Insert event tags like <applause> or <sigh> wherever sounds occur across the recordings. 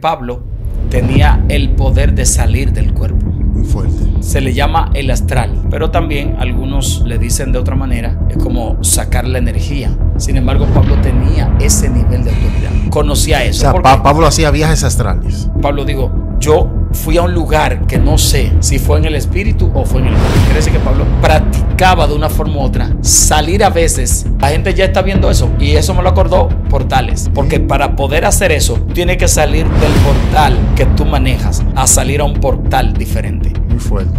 Pablo tenía el poder de salir del cuerpo. Muy fuerte. Se le llama el astral, pero también algunos le dicen de otra manera, es como sacar la energía. Sin embargo, Pablo tenía ese nivel de autoridad, conocía eso. O sea, Pablo hacía viajes astrales. Pablo digo yo fui a un lugar que no sé si fue en el espíritu o fue en el cuerpo. crees que Pablo practicaba de una forma u otra salir a veces. La gente ya está viendo eso y eso me lo acordó Portales. Porque para poder hacer eso, tiene que salir del portal que tú manejas a salir a un portal diferente.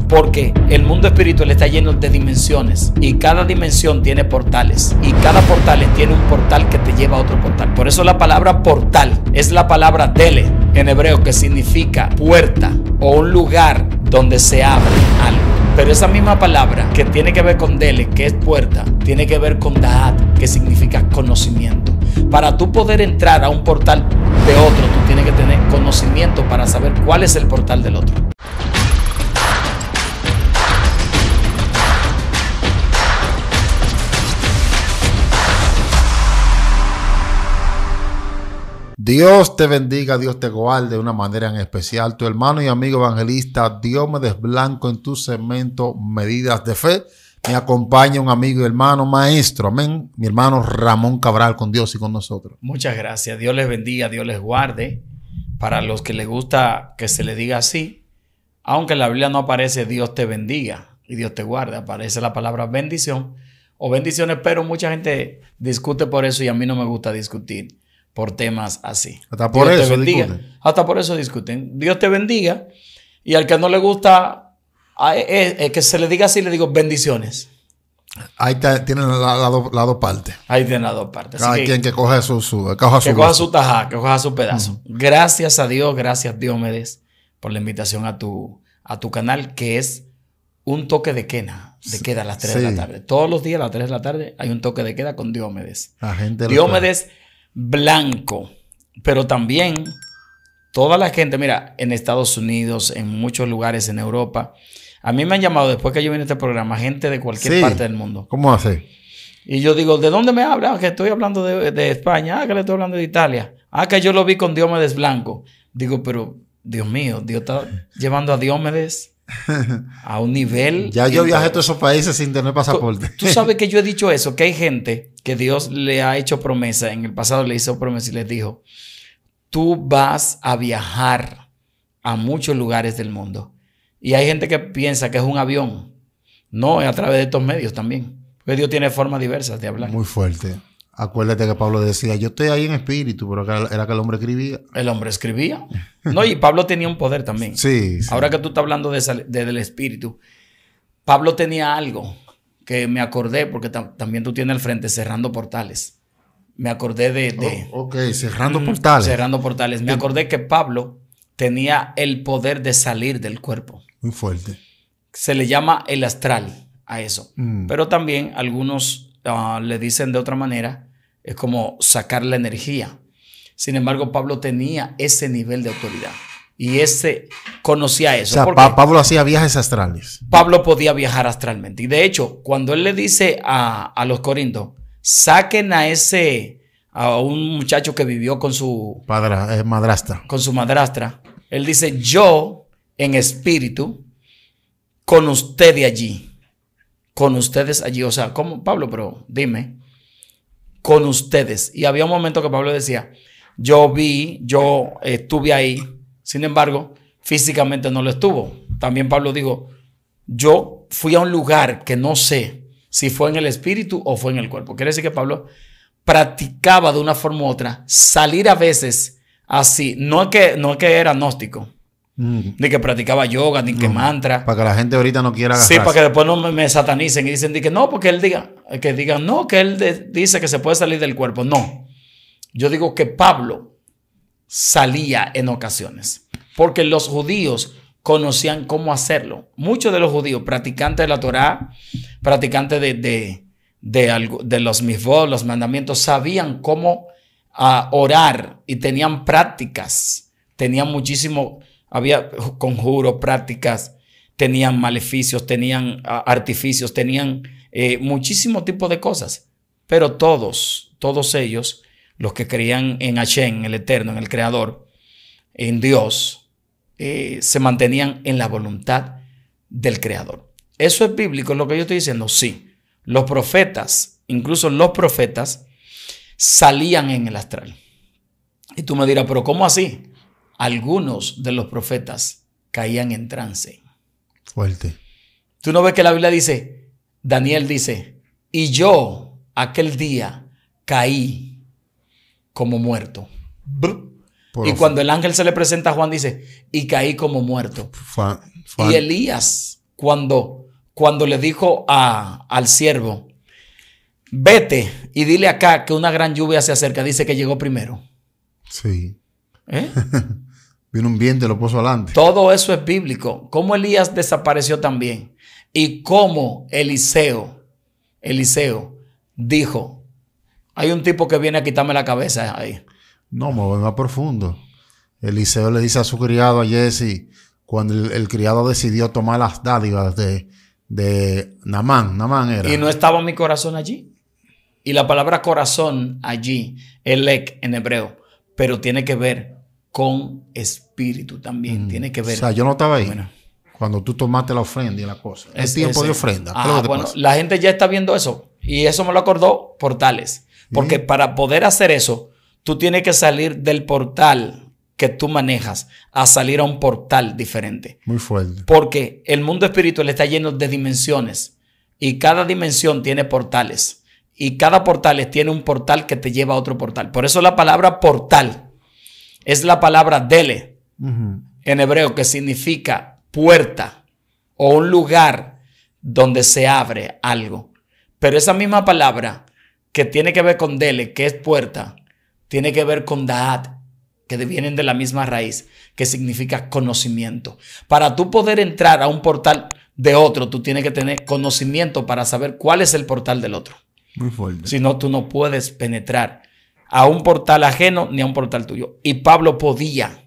Porque el mundo espiritual está lleno de dimensiones y cada dimensión tiene portales y cada portal tiene un portal que te lleva a otro portal. Por eso la palabra portal es la palabra tele en hebreo que significa puerta o un lugar donde se abre algo. Pero esa misma palabra que tiene que ver con Dele, que es puerta, tiene que ver con daad que significa conocimiento. Para tú poder entrar a un portal de otro, tú tienes que tener conocimiento para saber cuál es el portal del otro. Dios te bendiga, Dios te guarde de una manera en especial. Tu hermano y amigo evangelista, Dios me Blanco en tu cemento, Medidas de Fe. Me acompaña un amigo y hermano maestro, amén. Mi hermano Ramón Cabral con Dios y con nosotros. Muchas gracias. Dios les bendiga, Dios les guarde. Para los que les gusta que se le diga así, aunque en la Biblia no aparece Dios te bendiga y Dios te guarde, aparece la palabra bendición o bendiciones, pero mucha gente discute por eso y a mí no me gusta discutir por temas así. Hasta por eso discuten. Hasta por eso discuten. Dios te bendiga. Y al que no le gusta eh, eh, que se le diga así, le digo bendiciones. Ahí tienen las la, dos partes. Ahí tienen las dos partes. Hay quien que, coja su, su, que coja su tajá, que coja su pedazo. Gracias a Dios, gracias Diomedes por la invitación a tu, a tu canal, que es un toque de quena. de queda a las 3 de la tarde. Todos los días a las 3 de la tarde hay un toque de queda con Diomedes. La gente Diomedes blanco, pero también toda la gente, mira, en Estados Unidos, en muchos lugares en Europa, a mí me han llamado después que yo vine a este programa gente de cualquier parte del mundo. ¿Cómo hace? Y yo digo, ¿de dónde me habla? Que estoy hablando de, España, ah, que le estoy hablando de Italia, ah, que yo lo vi con Diomedes Blanco. Digo, pero Dios mío, Dios está llevando a Diomedes a un nivel. <laughs> ya yo viajé a todos esos países sin tener pasaporte. tú sabes que yo he dicho eso, que hay gente Dios le ha hecho promesa, en el pasado le hizo promesa y les dijo, tú vas a viajar a muchos lugares del mundo. Y hay gente que piensa que es un avión. No, es a través de estos medios también. Porque Dios tiene formas diversas de hablar. Muy fuerte. Acuérdate que Pablo decía, yo estoy ahí en espíritu, pero era que el hombre escribía. El hombre escribía. No, y Pablo tenía un poder también. Sí. Ahora que tú estás hablando de, de, del espíritu, Pablo tenía algo que me acordé, porque también tú tienes al frente cerrando portales. Me acordé de... de oh, ok, cerrando portales. Cerrando portales. Me acordé que Pablo tenía el poder de salir del cuerpo. Muy fuerte. Se le llama el astral a eso. Mm. Pero también algunos ah, le dicen de otra manera, es como sacar la energía. Sin embargo, Pablo tenía ese nivel de autoridad. Y ese conocía eso. O sea, Pablo hacía viajes astrales. Pablo podía viajar astralmente. Y de hecho, cuando él le dice a, los corintos saquen a ese, a un muchacho que vivió con su... Eh, madrastra. Con su madrastra. Él dice, yo en espíritu, con ustedes allí. Con ustedes allí. O sea, como Pablo? Pero dime, con ustedes. Y había un momento que Pablo decía, yo vi, yo estuve ahí sin embargo, físicamente no lo estuvo. También Pablo dijo, yo fui a un lugar que no sé si fue en el espíritu o fue en el cuerpo. Quiere decir que Pablo practicaba de una forma u otra salir a veces así. No es que, no que era gnóstico, mm. Ni que practicaba yoga, ni que mantra. Para que la gente ahorita no quiera agarrarse. Sí, para que después no me, satanicen y dicen que no, porque él diga, que digan no, que él dice que se puede salir del cuerpo. No. Yo digo que Pablo salía en ocasiones, porque los judíos conocían cómo hacerlo. Muchos de los judíos, practicantes de la Torá, practicantes de, de, de, los mismos, los mandamientos, sabían cómo ah, orar y tenían prácticas, tenían muchísimo, había conjuros, prácticas, tenían maleficios, tenían ah, artificios, tenían eh, muchísimo tipo de cosas, pero todos, todos ellos los que creían en Hashem, en el Eterno, en el Creador, en Dios, eh, se mantenían en la voluntad del Creador. ¿Eso es bíblico lo que yo estoy diciendo? Sí. Los profetas, incluso los profetas, salían en el astral. Y tú me dirás, pero ¿cómo así? Algunos de los profetas caían en trance. Fuerte. Tú no ves que la Biblia dice, Daniel dice, y yo aquel día caí como muerto. y cuando el ángel se le presenta a Juan, dice, y caí como muerto. Y Elías, cuando, cuando le dijo a, al siervo, vete y dile acá que una gran lluvia se acerca, dice que llegó primero. Sí. ¿Eh? <laughs> Vino un viento y lo puso adelante. Todo eso es bíblico. Cómo Elías desapareció también. Y cómo Eliseo, Eliseo dijo, hay un tipo que viene a quitarme la cabeza ahí. No, me voy más profundo. Eliseo le dice a su criado, a Jesse, cuando el, criado decidió tomar las dádivas de, de Namán, era. Y no estaba mi corazón allí. Y la palabra corazón allí, elek en hebreo, pero tiene que ver con espíritu también. Mm. Tiene que ver. O sea, yo no estaba ahí. Cuando tú tomaste la ofrenda y la cosa. Es, tiempo de ofrenda. Ah, bueno, la gente ya está viendo eso. Y eso me lo acordó Portales. Porque para poder hacer eso, tú tienes que salir del portal que tú manejas a salir a un portal diferente. Muy fuerte. Porque el mundo espiritual está lleno de dimensiones y cada dimensión tiene portales y cada portal tiene un portal que te lleva a otro portal. Por eso la palabra portal es la palabra dele en hebreo que significa puerta o un lugar donde se abre algo. Pero esa misma palabra que tiene que ver con Dele, que es puerta, tiene que ver con Daat, que vienen de la misma raíz, que significa conocimiento. Para tú poder entrar a un portal de otro, tú tienes que tener conocimiento para saber cuál es el portal del otro. Muy fuerte. Si no, tú no puedes penetrar a un portal ajeno ni a un portal tuyo. Y Pablo podía,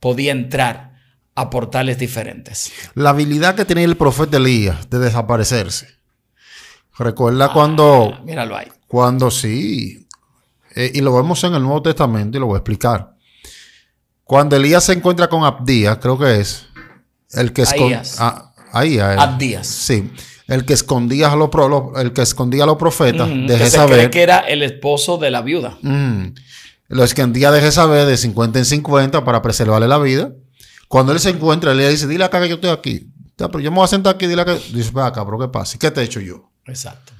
podía entrar a portales diferentes. La habilidad que tenía el profeta Elías de desaparecerse Recuerda ah, cuando. Míralo ahí. Cuando sí. Eh, y lo vemos en el Nuevo Testamento y lo voy a explicar. Cuando Elías se encuentra con Abdías, creo que es. El que escondía. Ah, Abdías. Sí. El que escondía a los, el que escondía a los profetas. de que Jezabel. cree que era el esposo de la viuda. lo escondía de Jezabel de 50 en 50 para preservarle la vida. Cuando él se encuentra, Elías dice, dile acá que yo estoy aquí. Pero yo me voy a sentar aquí, dile acá. Dice, va, cabrón, ¿qué pasa? ¿Qué te he hecho yo? Exacto.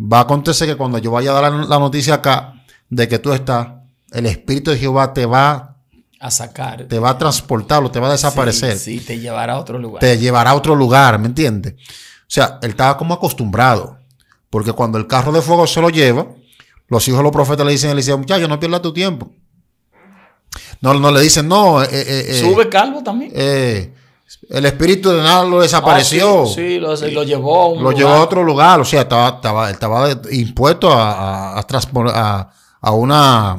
Va a acontecer que cuando yo vaya a dar la noticia acá de que tú estás, el Espíritu de Jehová te va a sacar. Te va a transportarlo, te va a desaparecer. Sí, te llevará a otro lugar. Te llevará a otro lugar, ¿me entiendes? O sea, él estaba como acostumbrado. Porque cuando el carro de fuego se lo lleva, los hijos de los profetas le dicen, él dice, muchacho, no pierdas tu tiempo. No, no le dicen, no. Eh, eh, eh, Sube calvo también. El espíritu de nada lo ah, desapareció. sí, lo, llevó a Lo llevó a otro lugar. O sea, estaba, estaba, impuesto a, a, a, una.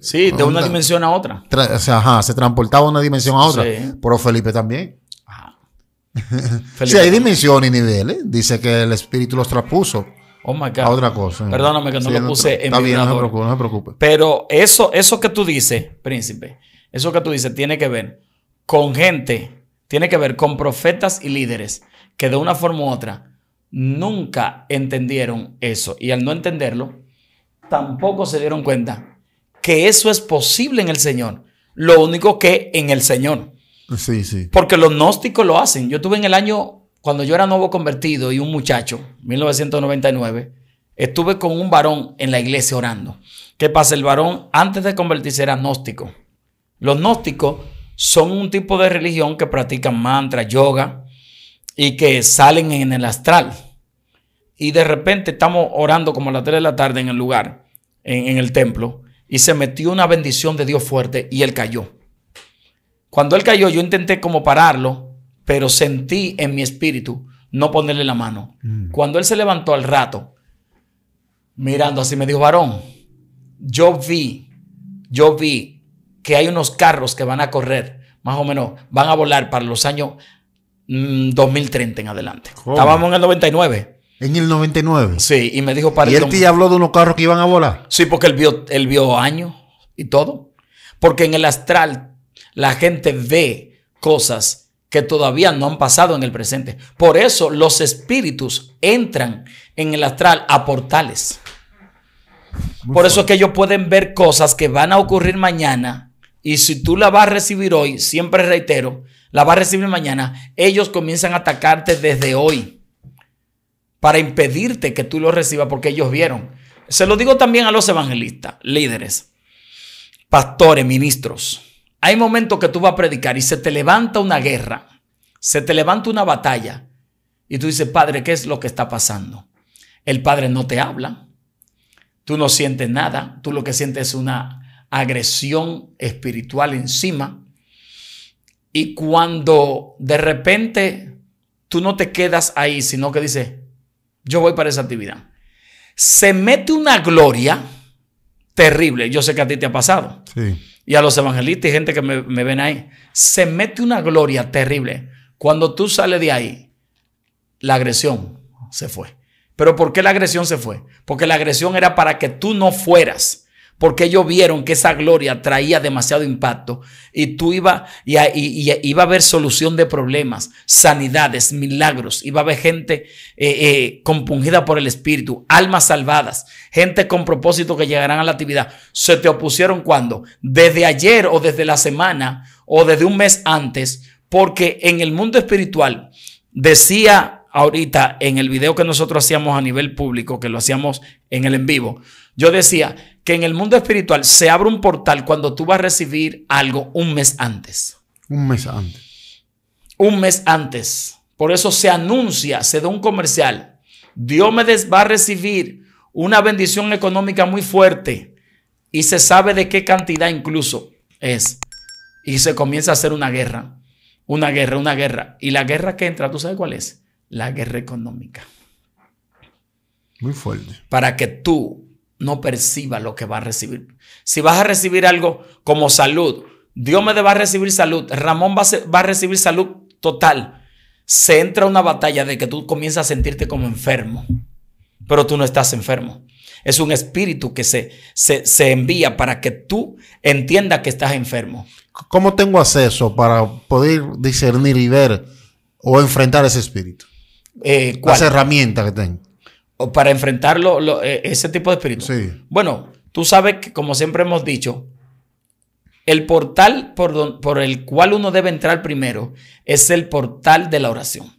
Sí, de una, dimensión a otra. O sea, ajá, se transportaba de una dimensión a otra. Pero Felipe también. Ah. <laughs> sí, hay dimensiones y niveles. Dice que el espíritu los traspuso. Oh a otra cosa. Perdóname que no lo puse está en Está bien, no se, preocupe, no se preocupe. Pero eso, eso que tú dices, príncipe, eso que tú dices tiene que ver con gente tiene que ver con profetas y líderes que de una forma u otra nunca entendieron eso. Y al no entenderlo, tampoco se dieron cuenta que eso es posible en el Señor. Lo único que en el Señor. Sí, sí. Porque los gnósticos lo hacen. Yo tuve en el año, cuando yo era nuevo convertido y un muchacho, 1999, estuve con un varón en la iglesia orando. ¿Qué pasa? El varón antes de convertirse era gnóstico. Los gnósticos son un tipo de religión que practican mantra, yoga y que salen en el astral. Y de repente estamos orando como a las 3 de la tarde en el lugar, en, el templo, y se metió una bendición de Dios fuerte y él cayó. Cuando él cayó, yo intenté como pararlo, pero sentí en mi espíritu no ponerle la mano. Mm. Cuando él se levantó al rato, mirando así, me dijo, varón, yo vi, yo vi que hay unos carros que van a correr, más o menos, van a volar para los años 2030 mm, en adelante. Estábamos en el 99. En el 99. Sí, y me dijo para ¿Y él te habló de unos carros que iban a volar? Sí, porque él vio, él vio años y todo. Porque en el astral la gente ve cosas que todavía no han pasado en el presente. Por eso los espíritus entran en el astral a portales. Por eso es que ellos pueden ver cosas que van a ocurrir mañana y si tú la vas a recibir hoy, siempre reitero, la vas a recibir mañana, ellos comienzan a atacarte desde hoy para impedirte que tú lo recibas porque ellos vieron. Se lo digo también a los evangelistas, líderes, pastores, ministros. Hay momentos que tú vas a predicar y se te levanta una guerra, se te levanta una batalla y tú dices, Padre, ¿qué es lo que está pasando? El Padre no te habla, tú no sientes nada, tú lo que sientes es una agresión espiritual encima. Y cuando de repente tú no te quedas ahí, sino que dices, yo voy para esa actividad. Se mete una gloria terrible. Yo sé que a ti te ha pasado. Y a los evangelistas y gente que me ven ahí. Se mete una gloria terrible. Cuando tú sales de ahí, la agresión se fue. ¿Pero por qué la agresión se fue? Porque la agresión era para que tú no fueras porque ellos vieron que esa gloria traía demasiado impacto y tú iba, y, iba a haber solución de problemas, sanidades, milagros, iba a haber gente eh, eh, compungida por el Espíritu, almas salvadas, gente con propósito que llegarán a la actividad. ¿Se te opusieron cuando? Desde ayer o desde la semana o desde un mes antes, porque en el mundo espiritual decía ahorita en el video que nosotros hacíamos a nivel público, que lo hacíamos en el en vivo, yo decía que en el mundo espiritual se abre un portal cuando tú vas a recibir algo un mes antes. Un mes antes. Un mes antes. Por eso se anuncia, se da un comercial. Dios me va a recibir una bendición económica muy fuerte y se sabe de qué cantidad incluso es. Y se comienza a hacer una guerra, una guerra, una guerra. Y la guerra que entra, ¿tú sabes cuál es? La guerra económica. Muy fuerte. Para que tú no perciba lo que va a recibir. Si vas a recibir algo como salud, Dios me va a recibir salud, Ramón va a, recibir salud total. Se entra una batalla de que tú comienzas a sentirte como enfermo, pero tú no estás enfermo. Es un espíritu que se, se, envía para que tú entiendas que estás enfermo. ¿Cómo tengo acceso para poder discernir y ver o enfrentar ese espíritu? Eh, herramientas que tengo o para enfrentar e, ese tipo de espíritu. Sí. Bueno, tú sabes que, como siempre hemos dicho, el portal por, por el cual uno debe entrar primero es el portal de la oración.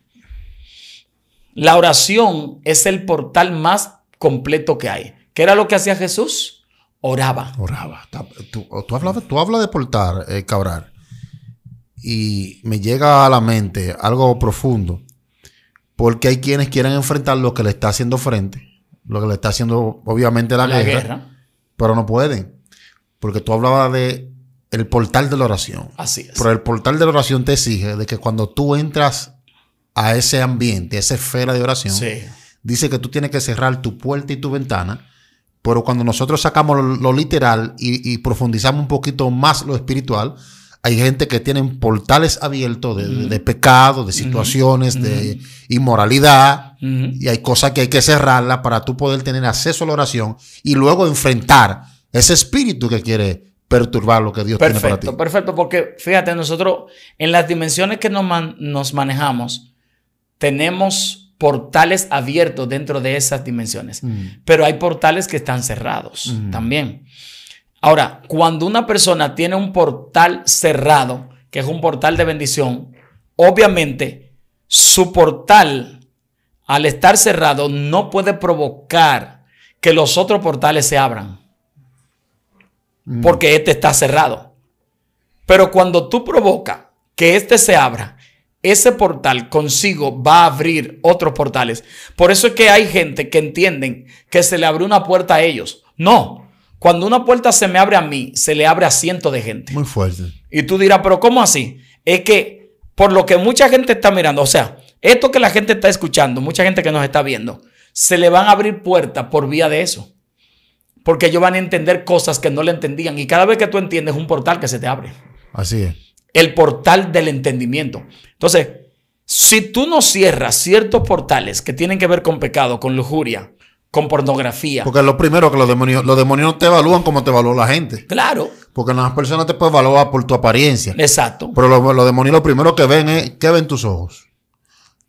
La oración es el portal más completo que hay. ¿Qué era lo que hacía Jesús? Oraba. Oraba. Tú, hablas de portar, eh, y me llega a la mente algo profundo porque hay quienes quieren enfrentar lo que le está haciendo frente, lo que le está haciendo obviamente la, guerra, pero no pueden. Porque tú hablabas de el portal de la oración. Así es. Pero el portal de la oración te exige de que cuando tú entras a ese ambiente, a esa esfera de oración, dice que tú tienes que cerrar tu puerta y tu ventana. Pero cuando nosotros sacamos lo, literal y, profundizamos un poquito más lo espiritual, hay gente que tiene portales abiertos de, pecado, de situaciones, de inmoralidad, y hay cosas que hay que cerrarlas para tú poder tener acceso a la oración y luego enfrentar ese espíritu que quiere perturbar lo que Dios tiene para ti. Perfecto, perfecto, porque fíjate, nosotros en las dimensiones que nos, nos manejamos, tenemos portales abiertos dentro de esas dimensiones, mm. pero hay portales que están cerrados mm. también. Ahora, cuando una persona tiene un portal cerrado, que es un portal de bendición, obviamente su portal, al estar cerrado, no puede provocar que los otros portales se abran, mm. porque este está cerrado. Pero cuando tú provocas que este se abra, ese portal consigo va a abrir otros portales. Por eso es que hay gente que entienden que se le abrió una puerta a ellos. No, cuando una puerta se me abre a mí, se le abre a cientos de gente. Muy fuerte. Y tú dirás, pero ¿cómo así? Es que por lo que mucha gente está mirando, o sea, esto que la gente está escuchando, mucha gente que nos está viendo, se le van a abrir puertas por vía de eso. Porque ellos van a entender cosas que no le entendían. Y cada vez que tú entiendes un portal que se te abre. Así es. El portal del entendimiento. Entonces, si tú no cierras ciertos portales que tienen que ver con pecado, con lujuria, con pornografía. Porque lo primero que los demonios, los demonios no te evalúan como te evalúa la gente. Claro. Porque las personas te pueden evaluar por tu apariencia. Exacto. Pero los, demonios lo primero que ven es, ¿qué ven tus ojos?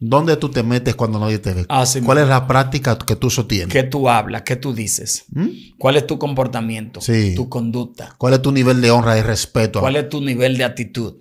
¿Dónde tú te metes cuando nadie te ve? Ah, ¿Cuál es la práctica que tú sostienes? ¿Qué tú hablas? ¿Qué tú dices? ¿Mm? ¿Cuál es tu comportamiento? Sí. ¿Tu conducta? ¿Cuál es tu nivel de honra y respeto? ¿Cuál es tu nivel de actitud?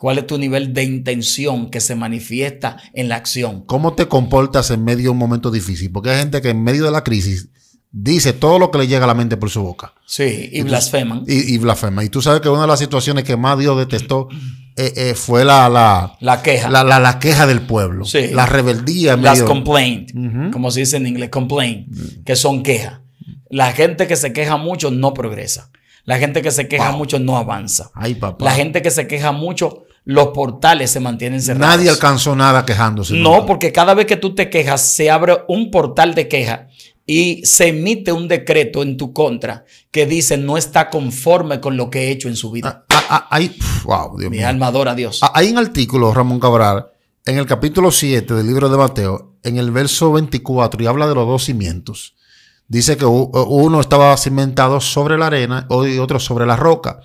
¿Cuál es tu nivel de intención que se manifiesta en la acción? ¿Cómo te comportas en medio de un momento difícil? Porque hay gente que en medio de la crisis dice todo lo que le llega a la mente por su boca. Sí, y, blasfema. blasfeman. y, blasfema. Y tú sabes que una de las situaciones que más Dios detestó eh, eh, fue la, queja. La, queja del pueblo. Sí. La rebeldía. Las complaint, como se dice en inglés, complaint, que son quejas. La gente que se queja mucho no progresa. La gente que se queja mucho no avanza. Ay, papá. La gente que se queja mucho los portales se mantienen cerrados. Nadie alcanzó nada quejándose. No, porque cada vez que tú te quejas, se abre un portal de queja y se emite un decreto en tu contra que dice no está conforme con lo que he hecho en su vida. Mi alma Dios. Hay un artículo, Ramón Cabral, en el capítulo 7 del libro de Mateo, en el verso 24, y habla de los dos cimientos. Dice que eh, uno estaba cimentado sobre la arena y otro sobre la roca.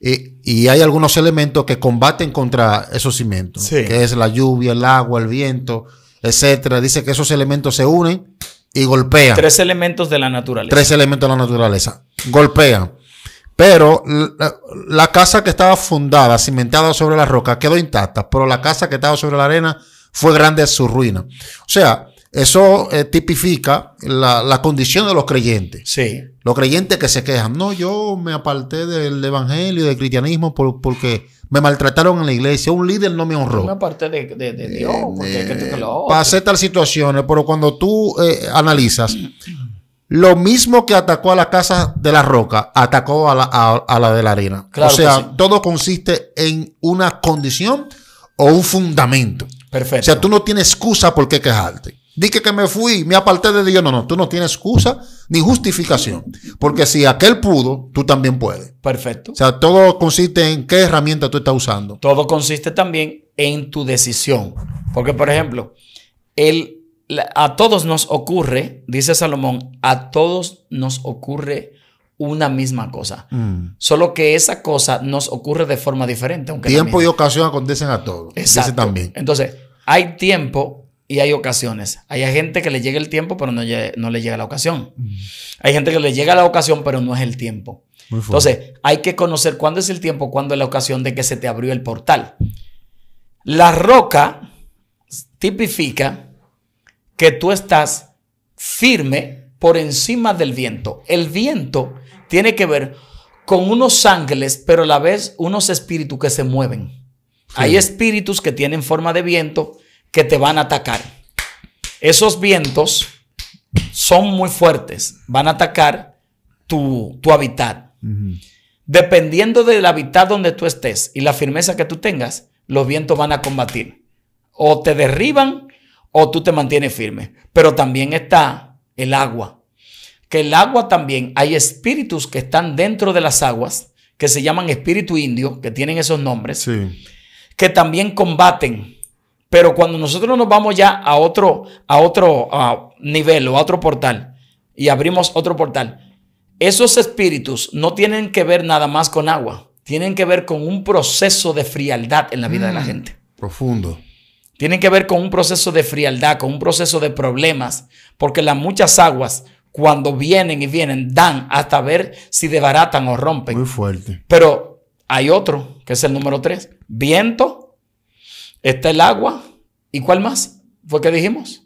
Y, hay algunos elementos que combaten contra esos cimientos, que es la lluvia, el agua, el viento, etc. Dice que esos elementos se unen y golpean. Tres elementos de la naturaleza. Tres elementos de la naturaleza. Golpean. Pero la, casa que estaba fundada, cimentada sobre la roca, quedó intacta, pero la casa que estaba sobre la arena fue grande su ruina. O sea, eso eh, tipifica la, condición de los creyentes. Sí. Los creyentes que se quejan. No, yo me aparté del evangelio, del cristianismo, porque me maltrataron en la iglesia. Un líder no me honró. Me aparté de, Dios. Eh, porque eh, tal situaciones, pero cuando tú eh, analizas, lo mismo que atacó a la casa de la roca, atacó a la, de la arena. o sea, todo consiste en una condición o un fundamento. Perfecto. O sea, tú no tienes excusa por qué quejarte. Dije que me fui, me aparté de Dios. No, no, tú no tienes excusa ni justificación. Porque si aquel pudo, tú también puedes. Perfecto. O sea, todo consiste en qué herramienta tú estás usando. Todo consiste también en tu decisión. Porque, por ejemplo, Él... a todos nos ocurre, dice Salomón, a todos nos ocurre una misma cosa. Mm. Solo que esa cosa nos ocurre de forma diferente. Tiempo y ocasión acontecen a todos. Exacto. también. Entonces, hay tiempo y hay ocasiones. Hay gente que le llega el tiempo, pero no, no le llega la ocasión. Hay gente que le llega la ocasión, pero no es el tiempo. Entonces, hay que conocer cuándo es el tiempo, cuándo es la ocasión de que se te abrió el portal. La roca tipifica que tú estás firme por encima del viento. El viento tiene que ver con unos ángeles, pero a la vez unos espíritus que se mueven. Hay espíritus que tienen forma de viento que te van a atacar. Esos vientos son muy fuertes, van a atacar tu, hábitat. Dependiendo del hábitat donde tú estés y la firmeza que tú tengas, los vientos van a combatir. O te derriban o tú te mantienes firme. Pero también está el agua. Que el agua también, hay espíritus que están dentro de las aguas, que se llaman espíritu indio, que tienen esos nombres, que también combaten pero cuando nosotros nos vamos ya a otro, a otro nivel o a otro portal y abrimos otro portal, esos espíritus no tienen que ver nada más con agua, tienen que ver con un proceso de frialdad en la vida de la mm, gente. Profundo. Tienen que ver con un proceso de frialdad, con un proceso de problemas, porque las muchas aguas, cuando vienen y vienen, dan hasta ver si desbaratan o rompen. Muy fuerte. Pero hay otro, que es el número tres, viento Está el agua. ¿Y cuál más? ¿Fue que dijimos?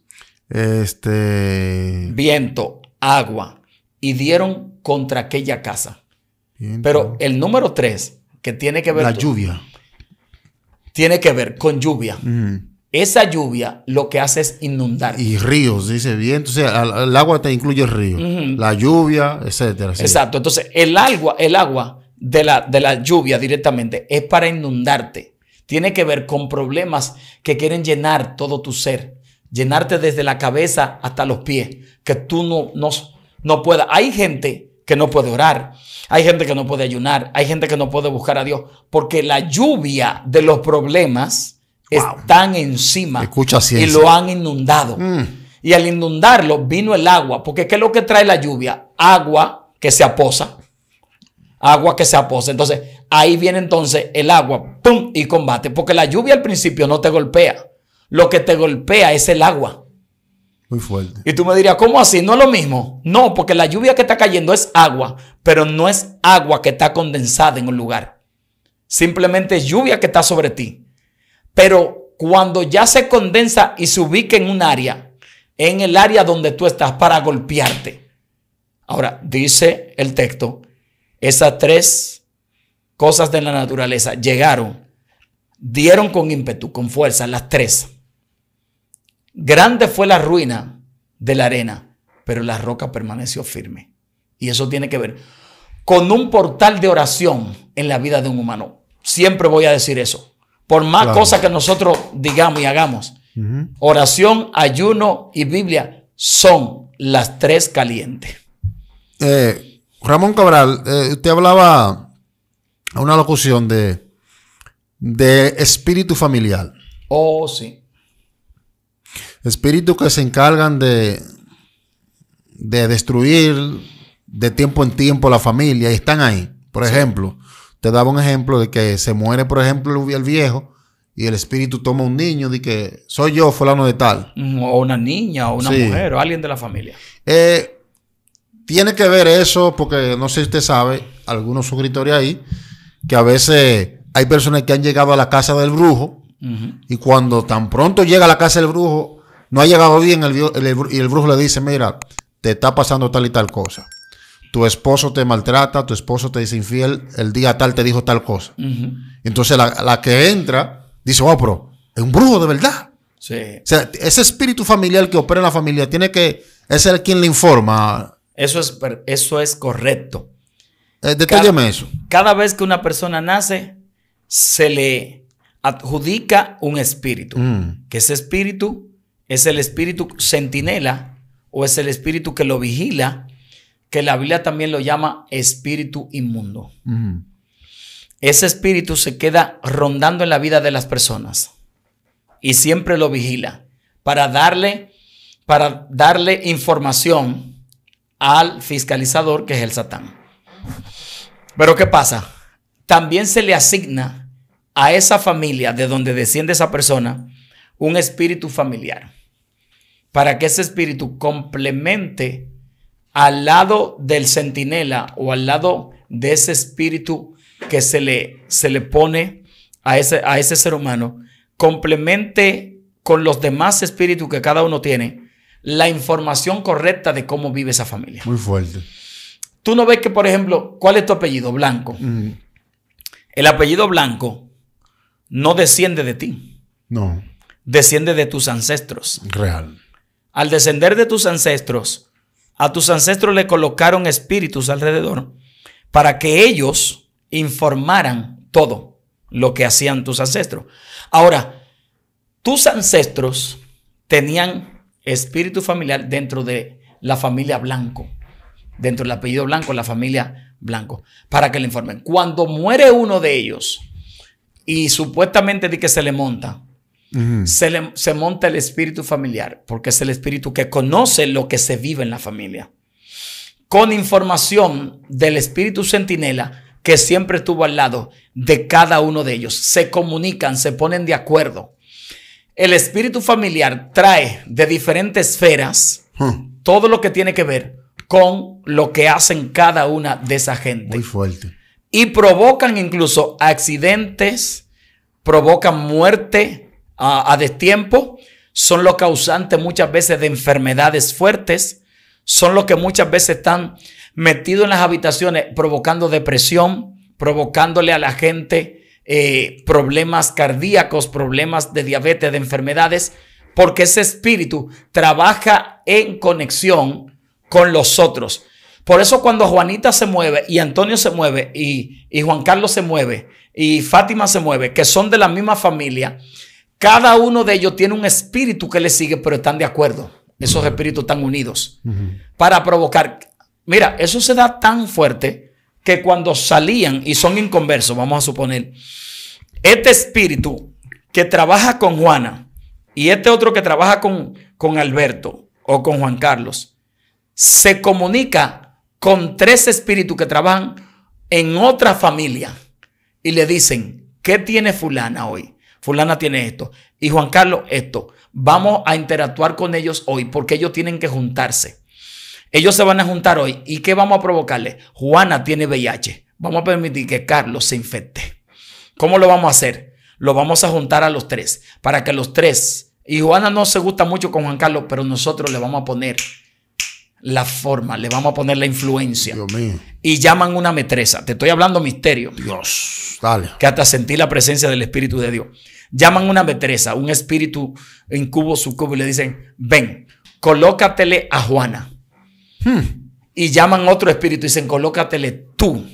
Este. Viento, agua. Y dieron contra aquella casa. Pero el número tres, que tiene que ver. La lluvia. Tiene que ver con lluvia. Esa lluvia lo que hace es inundar. Y ríos, dice o sea, el agua te incluye el río. La lluvia, etcétera. Exacto. Entonces, el agua, el agua de la, de la lluvia directamente es para inundarte tiene que ver con problemas que quieren llenar todo tu ser, llenarte desde la cabeza hasta los pies, que tú no, no, no puedas. Hay gente que no puede orar, hay gente que no puede ayunar, hay gente que no puede buscar a Dios, porque la lluvia de los problemas están encima Escucha y lo han inundado. Mm. Y al inundarlo vino el agua, porque ¿qué es lo que trae la lluvia? Agua que se aposa. Agua que se aposa. Entonces, ahí viene entonces el agua, ¡pum! y combate, porque la lluvia al principio no te golpea, lo que te golpea es el agua. Muy fuerte. Y tú me dirías, ¿cómo así? No es lo mismo. No, porque la lluvia que está cayendo es agua, pero no es agua que está condensada en un lugar. Simplemente es lluvia que está sobre ti. Pero cuando ya se condensa y se ubica en un área, en el área donde tú estás para golpearte. Ahora, dice el texto, esas tres cosas de la naturaleza, llegaron, dieron con ímpetu, con fuerza, las tres. Grande fue la ruina de la arena, pero la roca permaneció firme. Y eso tiene que ver con un portal de oración en la vida de un humano. Siempre voy a decir eso. Por más cosas que nosotros digamos y hagamos, oración, ayuno y Biblia son las tres calientes. Eh, Ramón Cabral, eh, usted hablaba a una locución de, de espíritu familiar. Oh, sí. Espíritus que se encargan de, de destruir de tiempo en tiempo la familia y están ahí. Por ejemplo, te daba un ejemplo de que se muere, por ejemplo, el viejo y el espíritu toma un niño y que soy yo, fulano de tal. Mm, o una niña, o una mujer, o alguien de la familia. Eh, tiene que ver eso, porque no sé si usted sabe, algunos suscriptores ahí que a veces hay personas que han llegado a la casa del brujo y cuando tan pronto llega a la casa del brujo, no ha llegado bien el, y el brujo le dice, mira, te está pasando tal y tal cosa. Tu esposo te maltrata, tu esposo te dice infiel, el día tal te dijo tal cosa. Entonces la, que entra dice, oh, pero es un brujo de verdad. ese espíritu familiar que opera en la familia tiene que, es el quien le informa. Eso es, eso es correcto. Eh, eso. Cada vez que una persona nace, se le adjudica un espíritu. Mm. Que ese espíritu es el espíritu sentinela o es el espíritu que lo vigila, que la Biblia también lo llama espíritu inmundo. Mm. Ese espíritu se queda rondando en la vida de las personas y siempre lo vigila para darle, para darle información al fiscalizador que es el Satán. Pero ¿qué pasa? También se le asigna a esa familia de donde desciende esa persona un espíritu familiar para que ese espíritu complemente al lado del centinela o al lado de ese espíritu que se le, se le pone a ese, a ese ser humano, complemente con los demás espíritus que cada uno tiene la información correcta de cómo vive esa familia. Muy fuerte. Tú no ves que, por ejemplo, ¿cuál es tu apellido? Blanco. Mm. El apellido blanco no desciende de ti. No. Desciende de tus ancestros. Real. Al descender de tus ancestros, a tus ancestros le colocaron espíritus alrededor para que ellos informaran todo lo que hacían tus ancestros. Ahora, tus ancestros tenían espíritu familiar dentro de la familia blanco dentro del apellido Blanco, la familia Blanco, para que le informen. Cuando muere uno de ellos y supuestamente de que se le monta, se, le, monta el espíritu familiar, porque es el espíritu que conoce lo que se vive en la familia, con información del espíritu centinela que siempre estuvo al lado de cada uno de ellos. Se comunican, se ponen de acuerdo. El espíritu familiar trae de diferentes esferas todo lo que tiene que ver con lo que hacen cada una de esa gente. Muy fuerte. Y provocan incluso accidentes, provocan muerte a, destiempo, son los causantes muchas veces de enfermedades fuertes, son los que muchas veces están metidos en las habitaciones provocando depresión, provocándole a la gente eh, problemas cardíacos, problemas de diabetes, de enfermedades, porque ese espíritu trabaja en conexión con los otros. Por eso cuando Juanita se mueve y Antonio se mueve y, Juan Carlos se mueve y Fátima se mueve, que son de la misma familia, cada uno de ellos tiene un espíritu que le sigue, pero están de acuerdo. Esos espíritus están unidos para provocar. Mira, eso se da tan fuerte que cuando salían y son inconversos, vamos a suponer, este espíritu que trabaja con Juana y este otro que trabaja con, con Alberto o con Juan Carlos, se comunica con tres espíritus que trabajan en otra familia y le dicen, ¿qué tiene fulana hoy? Fulana tiene esto y Juan Carlos esto. Vamos a interactuar con ellos hoy porque ellos tienen que juntarse. Ellos se van a juntar hoy y ¿qué vamos a provocarle? Juana tiene VIH. Vamos a permitir que Carlos se infecte. ¿Cómo lo vamos a hacer? Lo vamos a juntar a los tres para que los tres, y Juana no se gusta mucho con Juan Carlos, pero nosotros le vamos a poner la forma, le vamos a poner la influencia. Y llaman una metreza. Te estoy hablando misterio. Dios, dale. Que hasta sentí la presencia del Espíritu de Dios. Llaman una metreza, un espíritu en su cubo y le dicen, ven, colócatele a Juana. Hmm. Y llaman otro espíritu y dicen, colócatele tú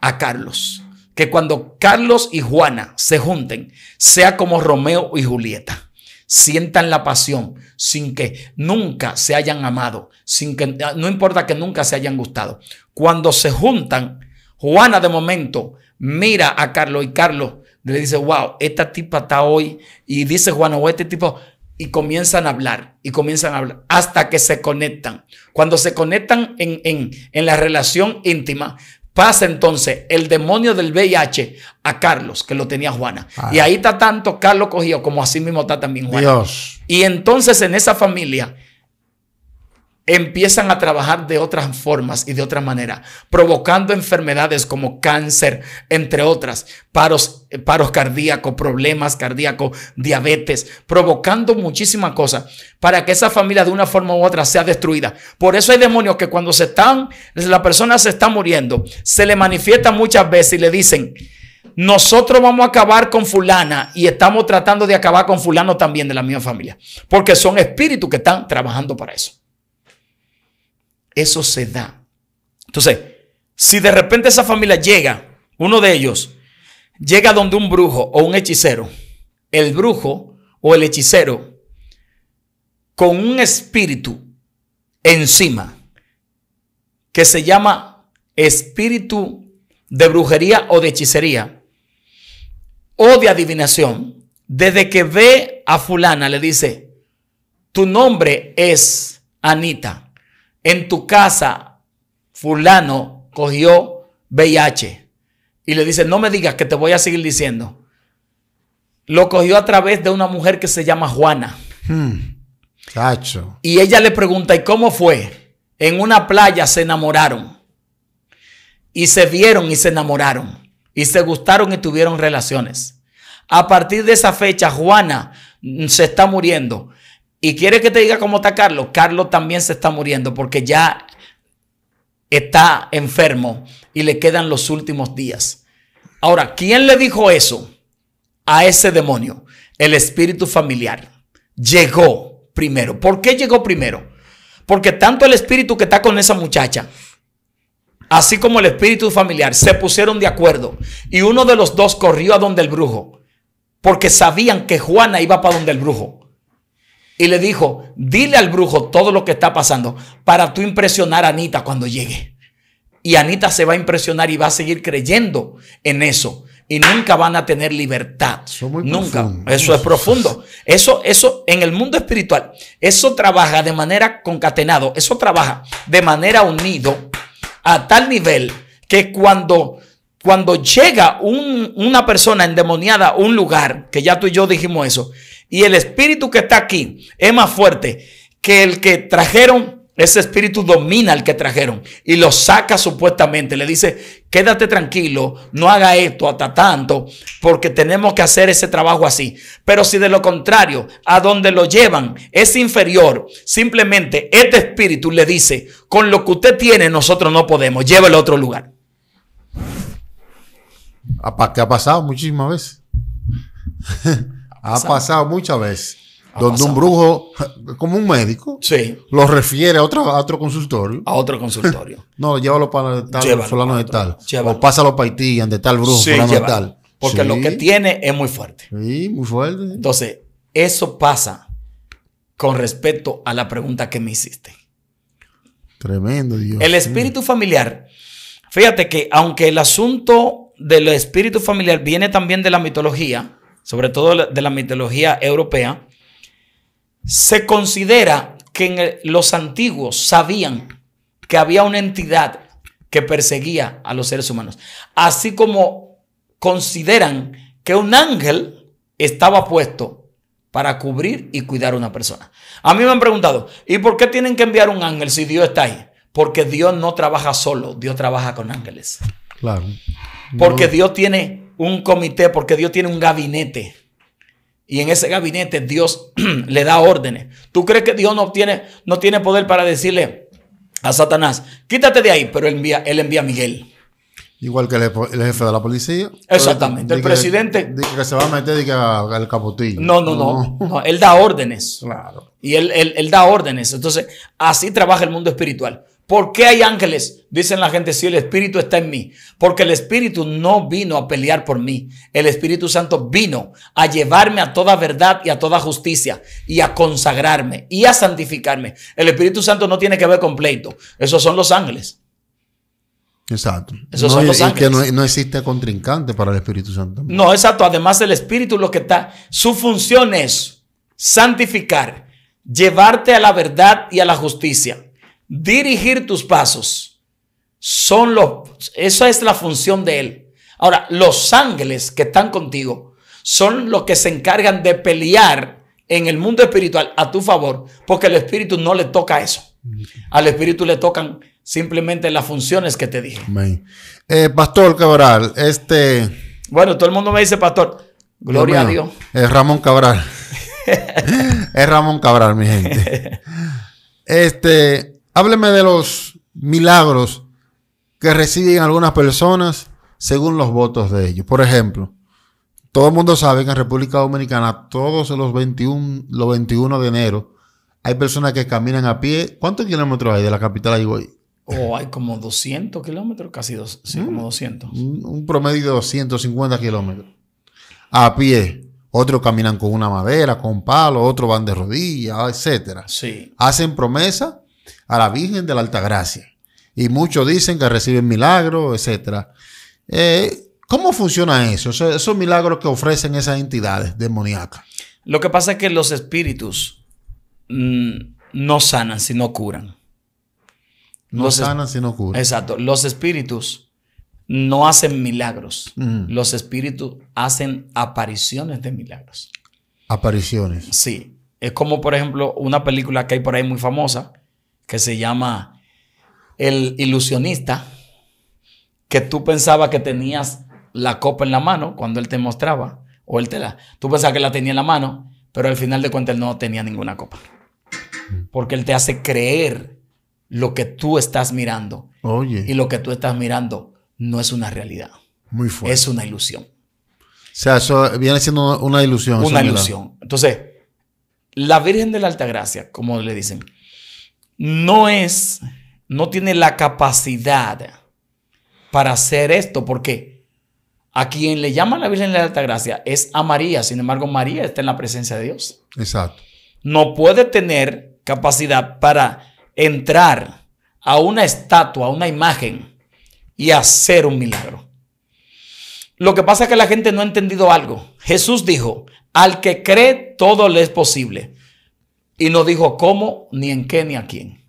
a Carlos. Que cuando Carlos y Juana se junten, sea como Romeo y Julieta sientan la pasión sin que nunca se hayan amado, sin que ah, no importa que nunca se hayan gustado. Cuando se juntan, Juana de momento mira a Carlos y Carlos le dice, wow, esta tipa está hoy. Y dice Juana, o este tipo, y comienzan a hablar, y comienzan a hablar, hasta que se conectan. Cuando se conectan en, en, en, la relación íntima, Pasa entonces el demonio del VIH a Carlos, que lo tenía Juana. Ah. Y ahí está tanto Carlos cogido como así mismo está también Juana. Dios. Y entonces en esa familia empiezan a trabajar de otras formas y de otra manera, provocando enfermedades como cáncer, entre otras, paros, eh, paros cardíacos, problemas cardíacos, diabetes, provocando muchísimas cosas para que esa familia de una forma u otra sea destruida. Por eso hay demonios que cuando se están, la persona se está muriendo, se le manifiesta muchas veces y le dicen, nosotros vamos a acabar con fulana y estamos tratando de acabar con fulano también de la misma familia, porque son espíritus que están trabajando para eso. Eso se da. Entonces, si de repente esa familia llega, uno de ellos llega donde un brujo o un hechicero, el brujo o el hechicero, con un espíritu encima que se llama espíritu de brujería o de hechicería o de adivinación, desde que ve a fulana le dice, tu nombre es Anita en tu casa fulano cogió VIH y le dice, no me digas que te voy a seguir diciendo. Lo cogió a través de una mujer que se llama Juana. Hmm. Y ella le pregunta, ¿y cómo fue? En una playa se enamoraron. Y se vieron y se enamoraron. Y se gustaron y tuvieron relaciones. A partir de esa fecha, Juana se está muriendo. Y quiere que te diga cómo está Carlos. Carlos también se está muriendo porque ya está enfermo y le quedan los últimos días. Ahora, ¿quién le dijo eso a ese demonio? El espíritu familiar. Llegó primero. ¿Por qué llegó primero? Porque tanto el espíritu que está con esa muchacha, así como el espíritu familiar, se pusieron de acuerdo. Y uno de los dos corrió a donde el brujo. Porque sabían que Juana iba para donde el brujo y le dijo, dile al brujo todo lo que está pasando para tú impresionar a Anita cuando llegue. Y Anita se va a impresionar y va a seguir creyendo en eso. Y nunca van a tener libertad. nunca. Eso es profundo. Eso, eso, en el mundo espiritual, eso trabaja de manera concatenado. Eso trabaja de manera unido a tal nivel que cuando cuando llega una persona endemoniada a un lugar, que ya tú y yo dijimos eso, y el espíritu que está aquí es más fuerte que el que trajeron, ese espíritu domina al que trajeron y lo saca supuestamente. Le dice, quédate tranquilo, no haga esto hasta tanto, porque tenemos que hacer ese trabajo así. Pero si de lo contrario, a donde lo llevan es inferior, simplemente este espíritu le dice, con lo que usted tiene nosotros no podemos, llévelo a otro lugar. Ah, que ha pasado muchísimas veces. <laughs> ha pasado, muchas veces. donde un brujo, <laughs> como un médico, lo refiere a otro, otro consultorio. A otro consultorio. <laughs> no, llévalo para tal, de tal. O pásalo para Haití, de tal brujo, Porque lo que tiene es muy fuerte. Sí, muy fuerte. Entonces, eso pasa con respecto a la pregunta que me hiciste. Tremendo, Dios. El espíritu familiar. Fíjate que aunque el asunto del espíritu familiar viene también de la mitología, sobre todo de la mitología europea, se considera que en los antiguos sabían que había una entidad que perseguía a los seres humanos, así como consideran que un ángel estaba puesto para cubrir y cuidar a una persona. A mí me han preguntado, ¿y por qué tienen que enviar un ángel si Dios está ahí? Porque Dios no trabaja solo, Dios trabaja con ángeles. Claro. Porque Dios tiene un comité, porque Dios tiene un gabinete. Y en ese gabinete Dios <clears throat> le da órdenes. ¿Tú crees que Dios no tiene, no tiene poder para decirle a Satanás, quítate de ahí? Pero él envía, él envía a Miguel. Igual que el, jefe de la policía. Exactamente. El, presidente. Dice que se va a meter y que al capotillo. No, no, no, no, Él da órdenes. Claro. Y él, él da órdenes. Entonces, así trabaja el mundo espiritual. ¿Por qué hay ángeles? Dicen la gente, si el Espíritu está en mí. Porque el Espíritu no vino a pelear por mí. El Espíritu Santo vino a llevarme a toda verdad y a toda justicia y a consagrarme y a santificarme. El Espíritu Santo no tiene que ver con pleito. Esos son los ángeles. Exacto. Esos son los ángeles. que no, no, existe contrincante para el Espíritu Santo. No, exacto. Además, el Espíritu lo que está, su función es santificar, llevarte a la verdad y a la justicia dirigir tus pasos. Son los, esa es la función de Él. Ahora, los ángeles que están contigo son los que se encargan de pelear en el mundo espiritual a tu favor, porque al espíritu no le toca eso. Al espíritu le tocan simplemente las funciones que te dije. Eh, Pastor Cabral, este... Bueno, todo el mundo me dice, Pastor, gloria a Dios. Es Ramón Cabral. <laughs> es Ramón Cabral, mi gente. <laughs> Este, Hábleme de los milagros que reciben algunas personas según los votos de ellos. Por ejemplo, todo el mundo sabe que en República Dominicana, todos los 21, los 21 de enero, hay personas que caminan a pie. ¿Cuántos kilómetros hay de la capital a Higüey? O oh, hay como 200 kilómetros, casi dos, mm. como 200. Un, promedio de 250 kilómetros. A pie. Otros caminan con una madera, con palo, otros van de rodillas, etc. Sí. Hacen promesa a la Virgen de la Alta Gracia. Y muchos dicen que reciben milagros, etc. Eh, ¿Cómo funciona eso? Esos milagros que ofrecen esas entidades demoníacas. Lo que pasa es que los espíritus mm, no sanan, sino curan. No sanan, sino curan. Exacto. Los espíritus no hacen milagros. Los espíritus hacen apariciones de milagros. Apariciones. Sí. Es como, por ejemplo, una película que hay por ahí muy famosa, que se llama El ilusionista, que tú pensabas que tenías la copa en la mano cuando él te mostraba, o él te la, tú pensabas que la tenía en la mano, pero al final de cuentas él no tenía ninguna copa. Mm. Porque él te hace creer lo que tú estás mirando. Oye. Y lo que tú estás mirando no es una realidad. Muy fuerte. Es una ilusión. O sea, eso viene siendo una ilusión. Una ilusión. Entonces, la Virgen de la Altagracia, como le dicen, no es, no tiene la capacidad para hacer esto, porque a quien le llama la Virgen de la Alta Gracia es a María, sin embargo María está en la presencia de Dios. Exacto. No puede tener capacidad para entrar a una estatua, a una imagen y hacer un milagro. Lo que pasa es que la gente no ha entendido algo. Jesús dijo, al que cree todo le es posible. Y no dijo cómo, ni en qué, ni a quién.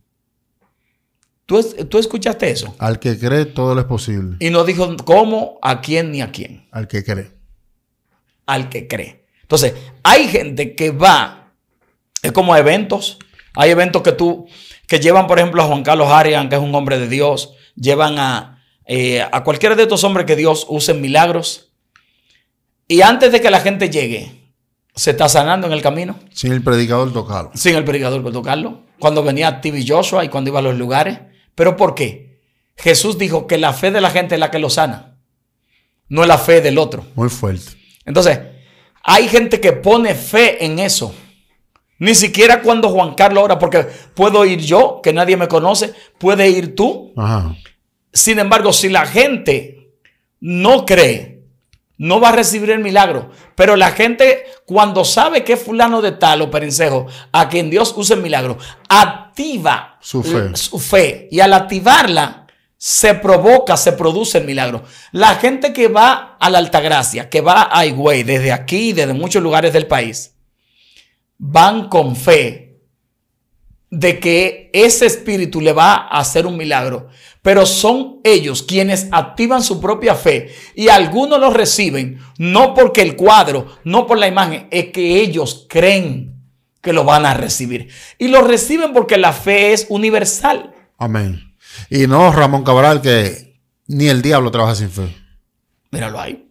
¿Tú, escuchaste eso? Al que cree, todo lo es posible. Y no dijo cómo, a quién, ni a quién. Al que cree. Al que cree. Entonces, hay gente que va, es como eventos. Hay eventos que tú, que llevan, por ejemplo, a Juan Carlos Arias, que es un hombre de Dios, llevan a, eh, a cualquiera de estos hombres que Dios use en milagros. Y antes de que la gente llegue, se está sanando en el camino. Sin el predicador tocarlo. Sin el predicador tocarlo. Cuando venía TV Joshua y cuando iba a los lugares. ¿Pero por qué? Jesús dijo que la fe de la gente es la que lo sana. No es la fe del otro. Muy fuerte. Entonces, hay gente que pone fe en eso. Ni siquiera cuando Juan Carlos ahora, porque puedo ir yo, que nadie me conoce, puede ir tú. Sin embargo, si la gente no cree, no va a recibir el milagro. Pero la gente, cuando sabe que es fulano de tal o perincejo, a quien Dios usa el milagro, activa su fe. Y al activarla, se provoca, se produce el milagro. La gente que va a la Altagracia, que va a Higüey, desde aquí, desde muchos lugares del país, van con fe de que ese espíritu le va a hacer un milagro, pero son ellos quienes activan su propia fe y algunos los reciben, no porque el cuadro, no por la imagen, es que ellos creen que lo van a recibir. Y lo reciben porque la fe es universal. Amén. Y no, Ramón Cabral, que ni el diablo trabaja sin fe. Míralo ahí.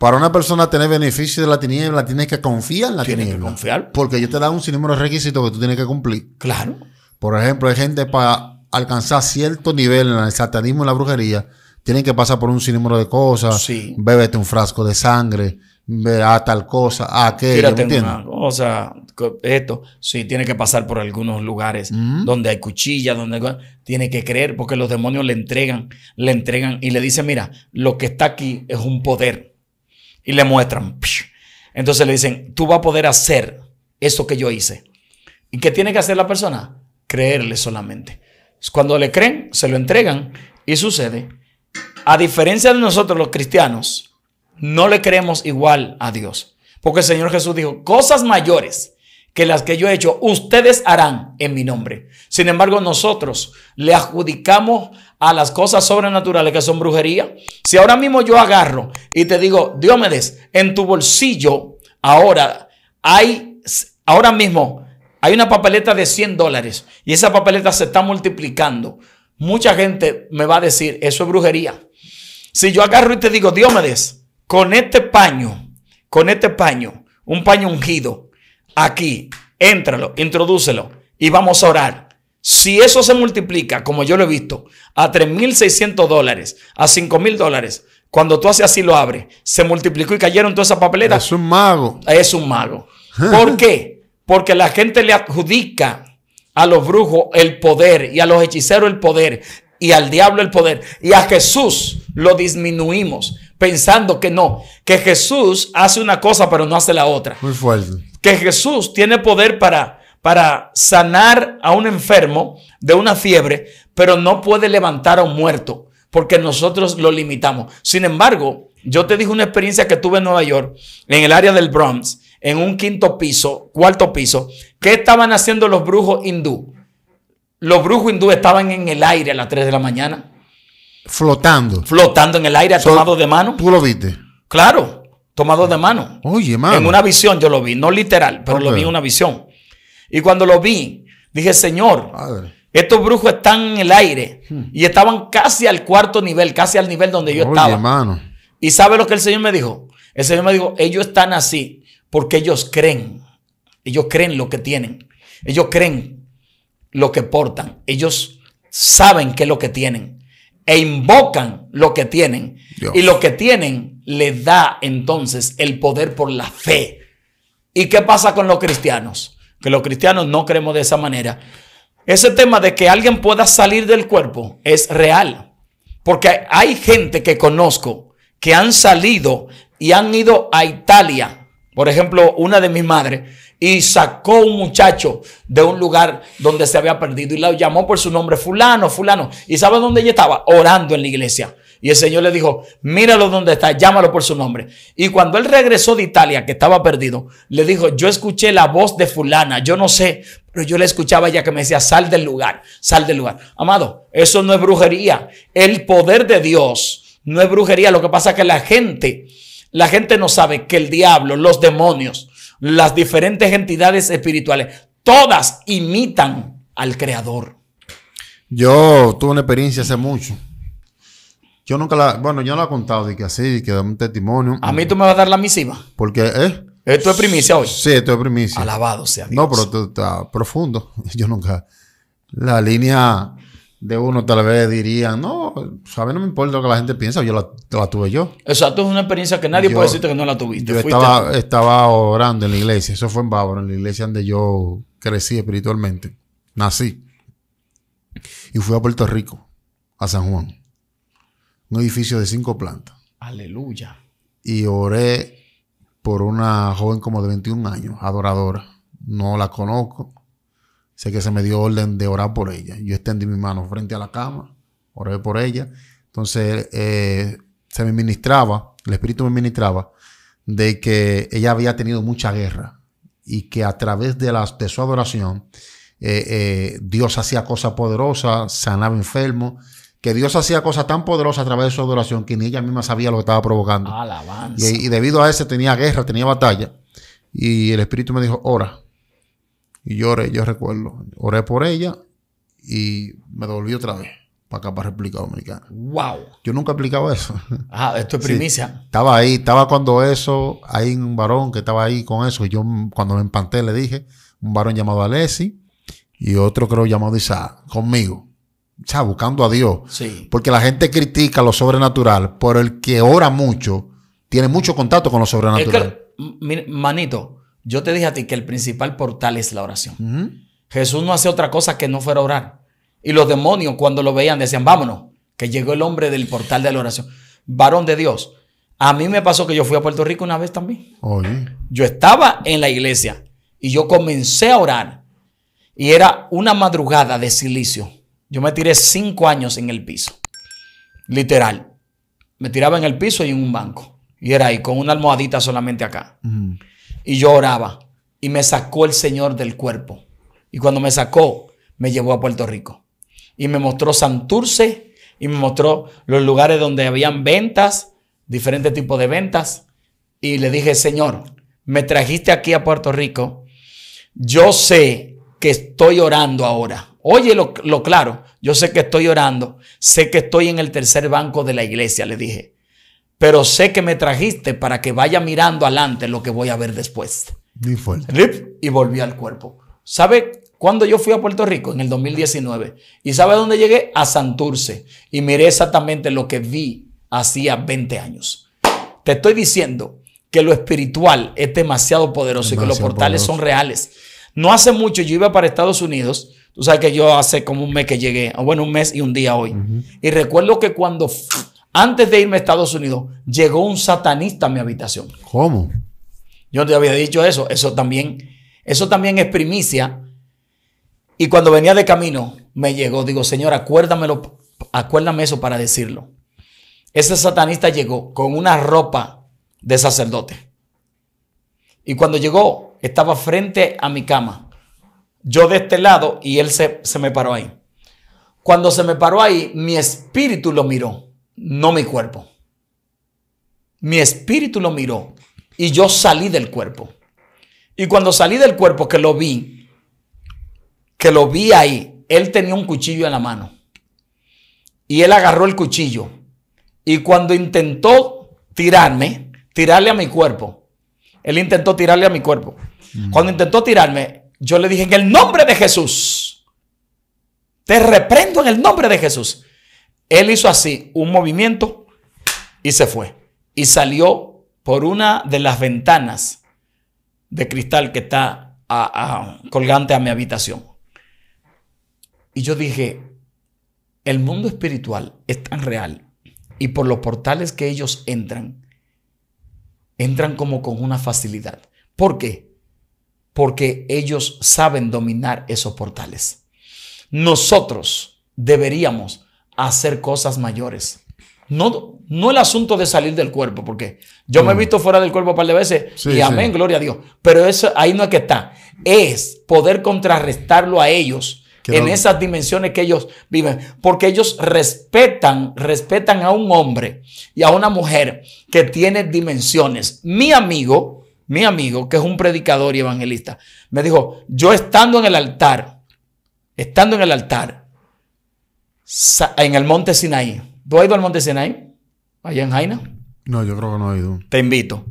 Para una persona tener beneficio de la tiniebla, tienes que confiar en la tienes tiniebla. Que confiar. Porque yo te da un sinnúmero de requisitos que tú tienes que cumplir. Claro. Por ejemplo, hay gente para alcanzar cierto nivel en el satanismo y la brujería, tienen que pasar por un sinnúmero de cosas. Sí. Bébete un frasco de sangre, a ah, tal cosa, a ah, aquello. O sea, esto. Sí, tiene que pasar por algunos lugares donde hay cuchillas, donde tiene que creer, porque los demonios le entregan, le entregan y le dicen, mira, lo que está aquí es un poder y le muestran. Entonces le dicen, tú vas a poder hacer esto que yo hice. ¿Y qué tiene que hacer la persona? Creerle solamente. Cuando le creen, se lo entregan y sucede. A diferencia de nosotros los cristianos, no le creemos igual a Dios. Porque el Señor Jesús dijo, cosas mayores que las que yo he hecho, ustedes harán en mi nombre. Sin embargo, nosotros le adjudicamos a las cosas sobrenaturales que son brujería. Si ahora mismo yo agarro y te digo, Diomedes, en tu bolsillo ahora hay, ahora mismo hay una papeleta de 100 dólares y esa papeleta se está multiplicando. Mucha gente me va a decir, eso es brujería. Si yo agarro y te digo, Diomedes, con este paño, con este paño, un paño ungido, aquí, Entralo. introdúcelo y vamos a orar. Si eso se multiplica, como yo lo he visto, a 3.600 dólares, a 5.000 dólares, cuando tú haces así lo abres, se multiplicó y cayeron todas esas papeletas. Es un mago. Es un mago. ¿Por <laughs> qué? Porque la gente le adjudica a los brujos el poder y a los hechiceros el poder y al diablo el poder. Y a Jesús lo disminuimos pensando que no, que Jesús hace una cosa pero no hace la otra. Muy fuerte. Que Jesús tiene poder para para sanar a un enfermo de una fiebre, pero no puede levantar a un muerto porque nosotros lo limitamos. Sin embargo, yo te dije una experiencia que tuve en Nueva York, en el área del Bronx, en un quinto piso, cuarto piso, ¿qué estaban haciendo los brujos hindú? Los brujos hindú estaban en el aire a las 3 de la mañana. Flotando. Flotando en el aire, tomados de mano. ¿Tú lo viste? Claro, tomados de mano. Oye, mano. En una visión yo lo vi, no literal, pero lo vi en una visión. Y cuando lo vi, dije, Señor, estos brujos están en el aire hmm. y estaban casi al cuarto nivel, casi al nivel donde yo estaba. Y sabe lo que el Señor me dijo. El Señor me dijo, ellos están así porque ellos creen. Ellos creen lo que tienen. Ellos creen lo que portan. Ellos saben qué es lo que tienen. E invocan lo que tienen. Y lo que tienen les da entonces el poder por la fe. ¿Y qué pasa con los cristianos? que los cristianos no creemos de esa manera. Ese tema de que alguien pueda salir del cuerpo es real, porque hay gente que conozco que han salido y han ido a Italia. Por ejemplo, una de mis madres y sacó un muchacho de un lugar donde se había perdido y lo llamó por su nombre, fulano, fulano. ¿Y sabe dónde ella estaba? Orando en la iglesia. Y el Señor le dijo, míralo donde está, llámalo por su nombre. Y cuando él regresó de Italia, que estaba perdido, le dijo, yo escuché la voz de fulana, yo no sé, pero yo le escuchaba ya que me decía, sal del lugar, sal del lugar. Amado, eso no es brujería. El poder de Dios no es brujería. Lo que pasa es que la gente, la gente no sabe que el diablo, los demonios, las diferentes entidades espirituales, todas imitan al Creador. Yo tuve una experiencia hace mucho yo nunca la, bueno, yo no la he contado de que así, de que da un testimonio. A mí mm. tú me vas a dar la misiva. Porque, ¿eh? Esto es primicia hoy. Sí, esto es primicia. Alabado sea Dios. No, pero está profundo. <laughs> Yo nunca. La línea de uno tal vez diría, no, sabes, no me importa lo que la gente piensa, yo la, tuve yo. Exacto, es una experiencia que nadie puede decirte que no la tuviste. Yo estaba, orando en la iglesia, eso fue en Bávaro, en la iglesia donde yo crecí espiritualmente, nací. Y fui a Puerto Rico, a San Juan un edificio de cinco plantas. Aleluya. Y oré por una joven como de 21 años, adoradora. No la conozco. Sé que se me dio orden de orar por ella. Yo extendí mi mano frente a la cama, oré por ella. Entonces eh, se me ministraba, el Espíritu me ministraba, de que ella había tenido mucha guerra y que a través de, las de su adoración eh, eh, Dios hacía cosas poderosas, sanaba enfermos que Dios hacía cosas tan poderosas a través de su adoración que ni ella misma sabía lo que estaba provocando. Ah, y, debido a eso tenía guerra, tenía batalla. Y el Espíritu me dijo, ora. Y yo yo recuerdo. Oré por ella y me devolví otra vez para acá, para República Dominicana. ¡Wow! Yo nunca he explicado eso. Ah, esto es primicia. estaba ahí, estaba cuando eso, hay un varón que estaba ahí con eso. Y yo, cuando me empanté, le dije, un varón llamado Alessi y otro, creo, llamado Isaac, conmigo o sea, buscando a Dios. Porque la gente critica lo sobrenatural, pero el que ora mucho tiene mucho contacto con lo sobrenatural. manito, yo te dije a ti que el principal portal es la oración. Jesús no hace otra cosa que no fuera orar. Y los demonios cuando lo veían decían, vámonos, que llegó el hombre del portal de la oración. Varón de Dios. A mí me pasó que yo fui a Puerto Rico una vez también. Yo estaba en la iglesia y yo comencé a orar. Y era una madrugada de silicio. Yo me tiré cinco años en el piso. Literal. Me tiraba en el piso y en un banco. Y era ahí, con una almohadita solamente acá. Y yo oraba. Y me sacó el Señor del cuerpo. Y cuando me sacó, me llevó a Puerto Rico. Y me mostró Santurce. Y me mostró los lugares donde habían ventas, diferentes tipos de ventas. Y le dije, Señor, me trajiste aquí a Puerto Rico. Yo sé que estoy orando ahora Oye lo, claro, yo sé que estoy orando, sé que estoy en el tercer banco de la iglesia, le dije, pero sé que me trajiste para que vaya mirando adelante lo que voy a ver después. Y, y volví al cuerpo. ¿Sabe cuándo yo fui a Puerto Rico? En el 2019. ¿Y sabe dónde llegué? A Santurce. Y miré exactamente lo que vi hacía 20 años. Te estoy diciendo que lo espiritual es demasiado poderoso y que los portales son reales. No hace mucho yo iba para Estados Unidos Tú sabes que yo hace como un mes que llegué, bueno, un mes y un día hoy. Y recuerdo que cuando, antes de irme a Estados Unidos, llegó un satanista a mi habitación. ¿Cómo? Yo te había dicho eso, eso también, eso también es primicia. Y cuando venía de camino, me llegó, digo, Señor, acuérdamelo, acuérdame eso para decirlo. Ese satanista llegó con una ropa de sacerdote. Y cuando llegó, estaba frente a mi cama yo de este lado y él se, me paró ahí. Cuando se me paró ahí, mi espíritu lo miró, no mi cuerpo. Mi espíritu lo miró y yo salí del cuerpo. Y cuando salí del cuerpo que lo vi, que lo vi ahí, él tenía un cuchillo en la mano. Y él agarró el cuchillo. Y cuando intentó tirarme, tirarle a mi cuerpo, él intentó tirarle a mi cuerpo. Mm. Cuando intentó tirarme, yo le dije, en el nombre de Jesús, te reprendo en el nombre de Jesús. Él hizo así un movimiento y se fue. Y salió por una de las ventanas de cristal que está colgante a mi habitación. Y yo dije, el mundo espiritual es tan real y por los portales que ellos entran, entran como con una facilidad. ¿Por qué? porque ellos saben dominar esos portales. Nosotros deberíamos hacer cosas mayores. No, no el asunto de salir del cuerpo, porque yo me he mm. visto fuera del cuerpo un par de veces y amén, gloria a Dios. Pero eso ahí no es que está. Es poder contrarrestarlo a ellos en esas dimensiones que ellos viven. Porque ellos respetan, respetan a un hombre y a una mujer que tiene dimensiones. Mi amigo, mi amigo, que es un predicador y evangelista, me dijo, yo estando en el altar, estando en el altar, en el monte Sinaí, ¿tú has ido al monte Sinaí? Allá en Jaina. No, yo creo que no he ido. Te invito.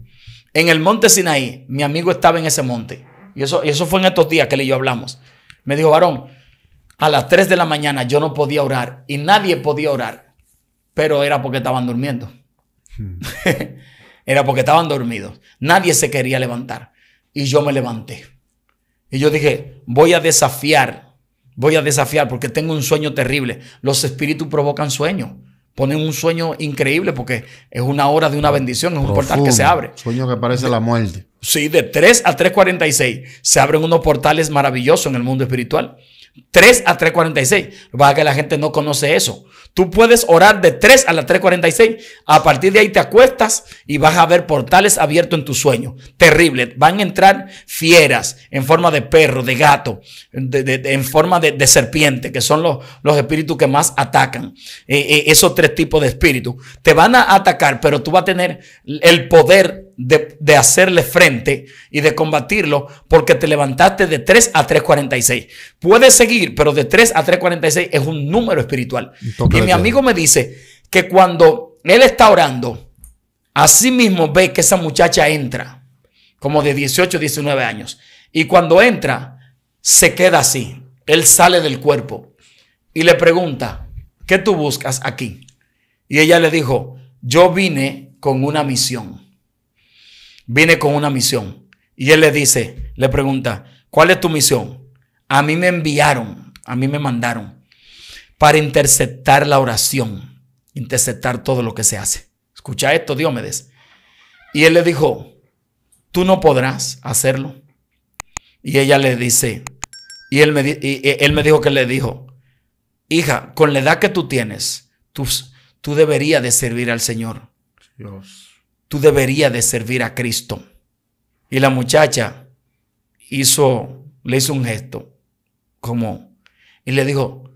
En el monte Sinaí, mi amigo estaba en ese monte. Y eso, eso fue en estos días que él y yo hablamos. Me dijo, varón, a las 3 de la mañana yo no podía orar y nadie podía orar, pero era porque estaban durmiendo. Hmm. <laughs> era porque estaban dormidos. Nadie se quería levantar. Y yo me levanté. Y yo dije, voy a desafiar, voy a desafiar porque tengo un sueño terrible. Los espíritus provocan sueños. Ponen un sueño increíble porque es una hora de una bendición, es un portal que se abre. Sueño que parece la muerte. Sí, de 3 a 3.46 se abren unos portales maravillosos en el mundo espiritual. 3 a 3.46. Lo que pasa es que la gente no conoce eso. Tú puedes orar de 3 a las 3.46. A partir de ahí te acuestas y vas a ver portales abiertos en tu sueño. Terrible. Van a entrar fieras en forma de perro, de gato, en forma de, serpiente, que son los, espíritus que más atacan. Eh, eh, esos tres tipos de espíritus. Te van a atacar, pero tú vas a tener el poder de, hacerle frente y de combatirlo porque te levantaste de 3 a 3.46. Puedes seguir, pero de 3 a 3.46 es un número espiritual. y mi amigo me dice que cuando él está orando, así mismo ve que esa muchacha entra, como de 18, 19 años. Y cuando entra, se queda así. Él sale del cuerpo y le pregunta, ¿qué tú buscas aquí? Y ella le dijo, yo vine con una misión viene con una misión. Y él le dice, le pregunta, ¿cuál es tu misión? A mí me enviaron, a mí me mandaron para interceptar la oración, interceptar todo lo que se hace. Escucha esto, Diomedes. Y él le dijo, tú no podrás hacerlo. Y ella le dice, y él me, dijo que le dijo, hija, con la edad que tú tienes, tú, tú deberías de servir al Señor. Dios tú deberías de servir a Cristo. Y la muchacha hizo, le hizo un gesto, como, y le dijo,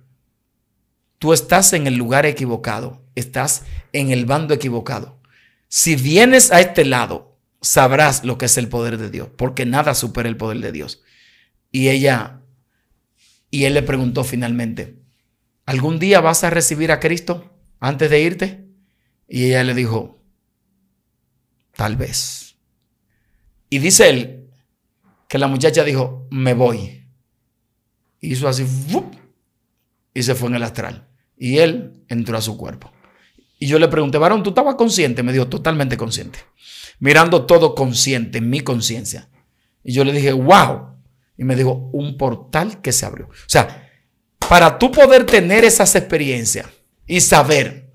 tú estás en el lugar equivocado, estás en el bando equivocado. Si vienes a este lado, sabrás lo que es el poder de Dios, porque nada supera el poder de Dios. Y ella, y él le preguntó finalmente, ¿algún día vas a recibir a Cristo antes de irte? Y ella le dijo, Tal vez. Y dice él que la muchacha dijo, me voy. Hizo así, y se fue en el astral. Y él entró a su cuerpo. Y yo le pregunté, varón, ¿tú estabas consciente? Me dijo, totalmente consciente. Mirando todo consciente, mi conciencia. Y yo le dije, wow. Y me dijo, un portal que se abrió. O sea, para tú poder tener esas experiencias y saber,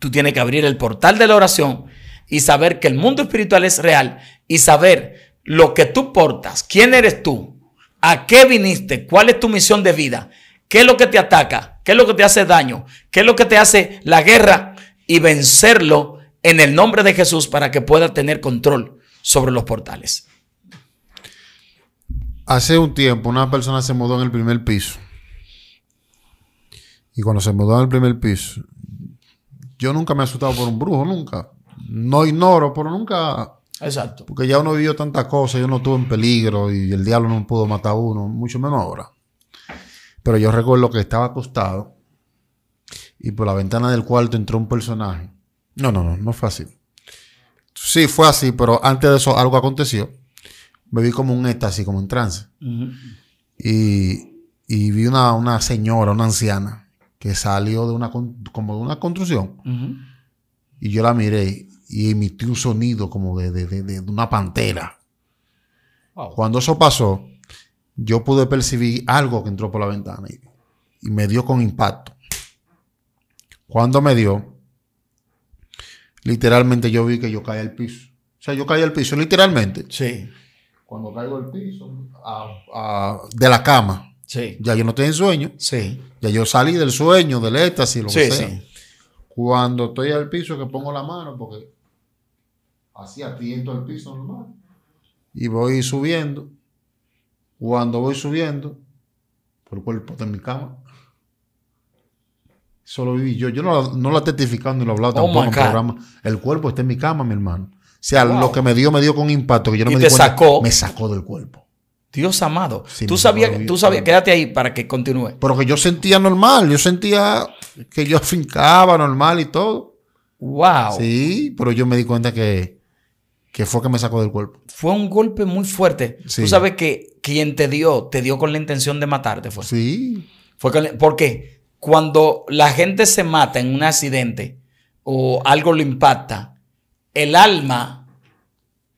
tú tienes que abrir el portal de la oración y saber que el mundo espiritual es real y saber lo que tú portas, quién eres tú, a qué viniste, cuál es tu misión de vida, qué es lo que te ataca, qué es lo que te hace daño, qué es lo que te hace la guerra y vencerlo en el nombre de Jesús para que pueda tener control sobre los portales. Hace un tiempo una persona se mudó en el primer piso. Y cuando se mudó al primer piso, yo nunca me he asustado por un brujo, nunca no ignoro, pero nunca. Exacto. Porque ya uno vivió tantas cosas, yo no estuve en peligro y el diablo no pudo matar a uno, mucho menos ahora. Pero yo recuerdo que estaba acostado y por la ventana del cuarto entró un personaje. No, no, no, no fue así. Sí, fue así, pero antes de eso algo aconteció. Me vi como un éxtasis, como un trance. y, vi una, señora, una anciana, que salió de una, como de una construcción. Y yo la miré y emitió un sonido como de, una pantera. Cuando eso pasó, yo pude percibir algo que entró por la ventana y, me dio con impacto. Cuando me dio, literalmente yo vi que yo caía al piso. O sea, yo caí al piso, literalmente. Sí. Cuando caigo al piso, de la cama. Sí. Ya yo no estoy en sueño. Sí. Ya yo salí del sueño, del éxtasis, lo sí, Cuando estoy al piso, que pongo la mano, porque así atiendo al piso normal. Y voy subiendo. Cuando voy subiendo, por el cuerpo en mi cama. Solo lo viví yo. Yo no, lo la he testificado ni lo he hablado oh tampoco en el programa. El cuerpo está en mi cama, mi hermano. O sea, lo que me dio, me dio con impacto. Que yo no me sacó. Me sacó del cuerpo. Dios amado. tú sabías, tú sabías, quédate ahí para que continúe. Pero que yo sentía normal. Yo sentía que yo afincaba normal y todo. Wow. Sí, pero yo me di cuenta que que fue que me sacó del cuerpo. Fue un golpe muy fuerte. Tú sabes que quien te dio, te dio con la intención de matarte, fue. Sí. Fue con, porque cuando la gente se mata en un accidente o algo lo impacta, el alma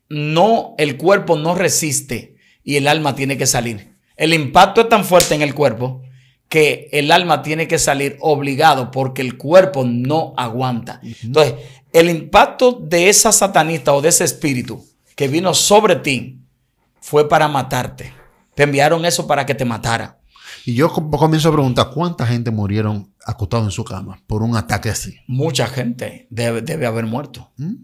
no, el cuerpo no resiste y el alma tiene que salir. El impacto es tan fuerte en el cuerpo que el alma tiene que salir obligado porque el cuerpo no aguanta. Entonces, el impacto de esa satanista o de ese espíritu que vino sobre ti fue para matarte. Te enviaron eso para que te matara. Y yo comienzo a preguntar, ¿cuánta gente murieron acostado en su cama por un ataque así? Mucha gente debe, haber muerto. ¿Mm?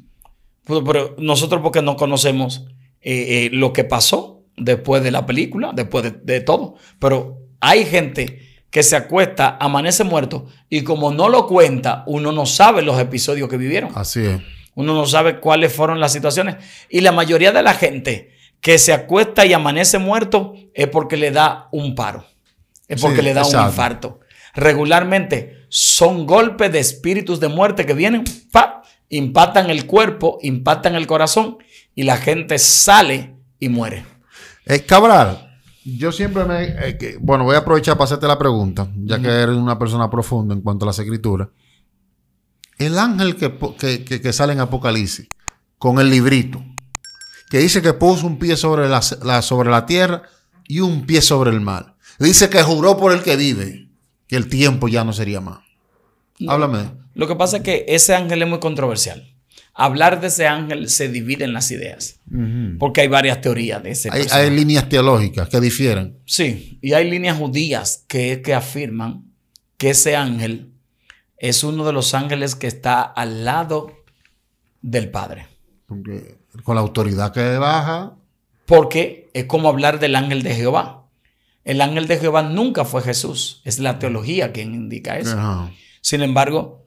Pero, nosotros porque no conocemos eh, eh, lo que pasó después de la película, después de todo. Pero hay gente que se acuesta, amanece muerto y como no lo cuenta, uno no sabe los episodios que vivieron. Así es. Uno no sabe cuáles fueron las situaciones. Y la mayoría de la gente que se acuesta y amanece muerto es porque le da un paro, es porque le da un infarto. Regularmente son golpes de espíritus de muerte que vienen, impactan el cuerpo, impactan el corazón y la gente sale y muere. Es Cabral, yo siempre me... Eh, bueno, voy a aprovechar para hacerte la pregunta, ya que eres una persona profunda en cuanto a las escrituras. El ángel que, sale en Apocalipsis, con el librito, que dice que puso un pie sobre la, sobre la tierra y un pie sobre el mar. Dice que juró por el que vive, que el tiempo ya no sería más. Háblame. Lo que pasa es que ese ángel es muy controversial hablar de ese ángel se dividen las ideas, porque hay varias teorías de ese. Hay, hay, líneas teológicas que difieren. Sí, y hay líneas judías que, que afirman que ese ángel es uno de los ángeles que está al lado del Padre. con la autoridad que baja. Porque es como hablar del ángel de Jehová. El ángel de Jehová nunca fue Jesús. Es la teología quien indica eso. Sin embargo,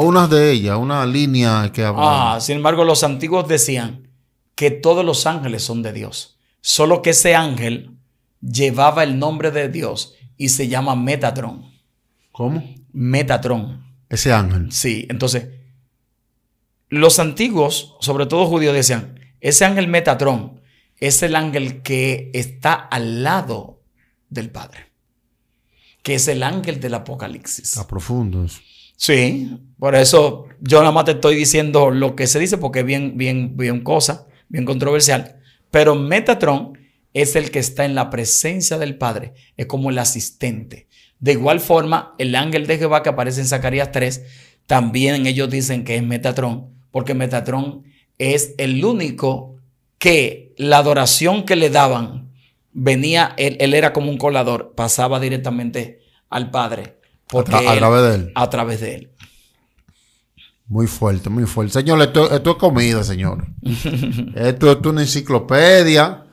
una, de ellas, una línea que hablaba. Ah, sin embargo, los antiguos decían que todos los ángeles son de Dios, solo que ese ángel llevaba el nombre de Dios y se llama Metatrón. ¿Cómo? Metatrón. Ese ángel. Sí, entonces, los antiguos, sobre todo judíos, decían, ese ángel Metatrón es el ángel que está al lado del Padre, que es el ángel del Apocalipsis. a profundos Sí, por eso yo nada más te estoy diciendo lo que se dice porque es bien, bien, bien cosa, bien controversial. Pero Metatron es el que está en la presencia del Padre, es como el asistente. De igual forma, el ángel de Jehová que aparece en Zacarías 3, también ellos dicen que es Metatron, porque Metatron es el único que la adoración que le daban venía, él, él era como un colador, pasaba directamente al Padre a, través de él. A través de él. Muy fuerte, muy fuerte. Señor, esto, esto es comida, señor. <laughs> esto, es una enciclopedia.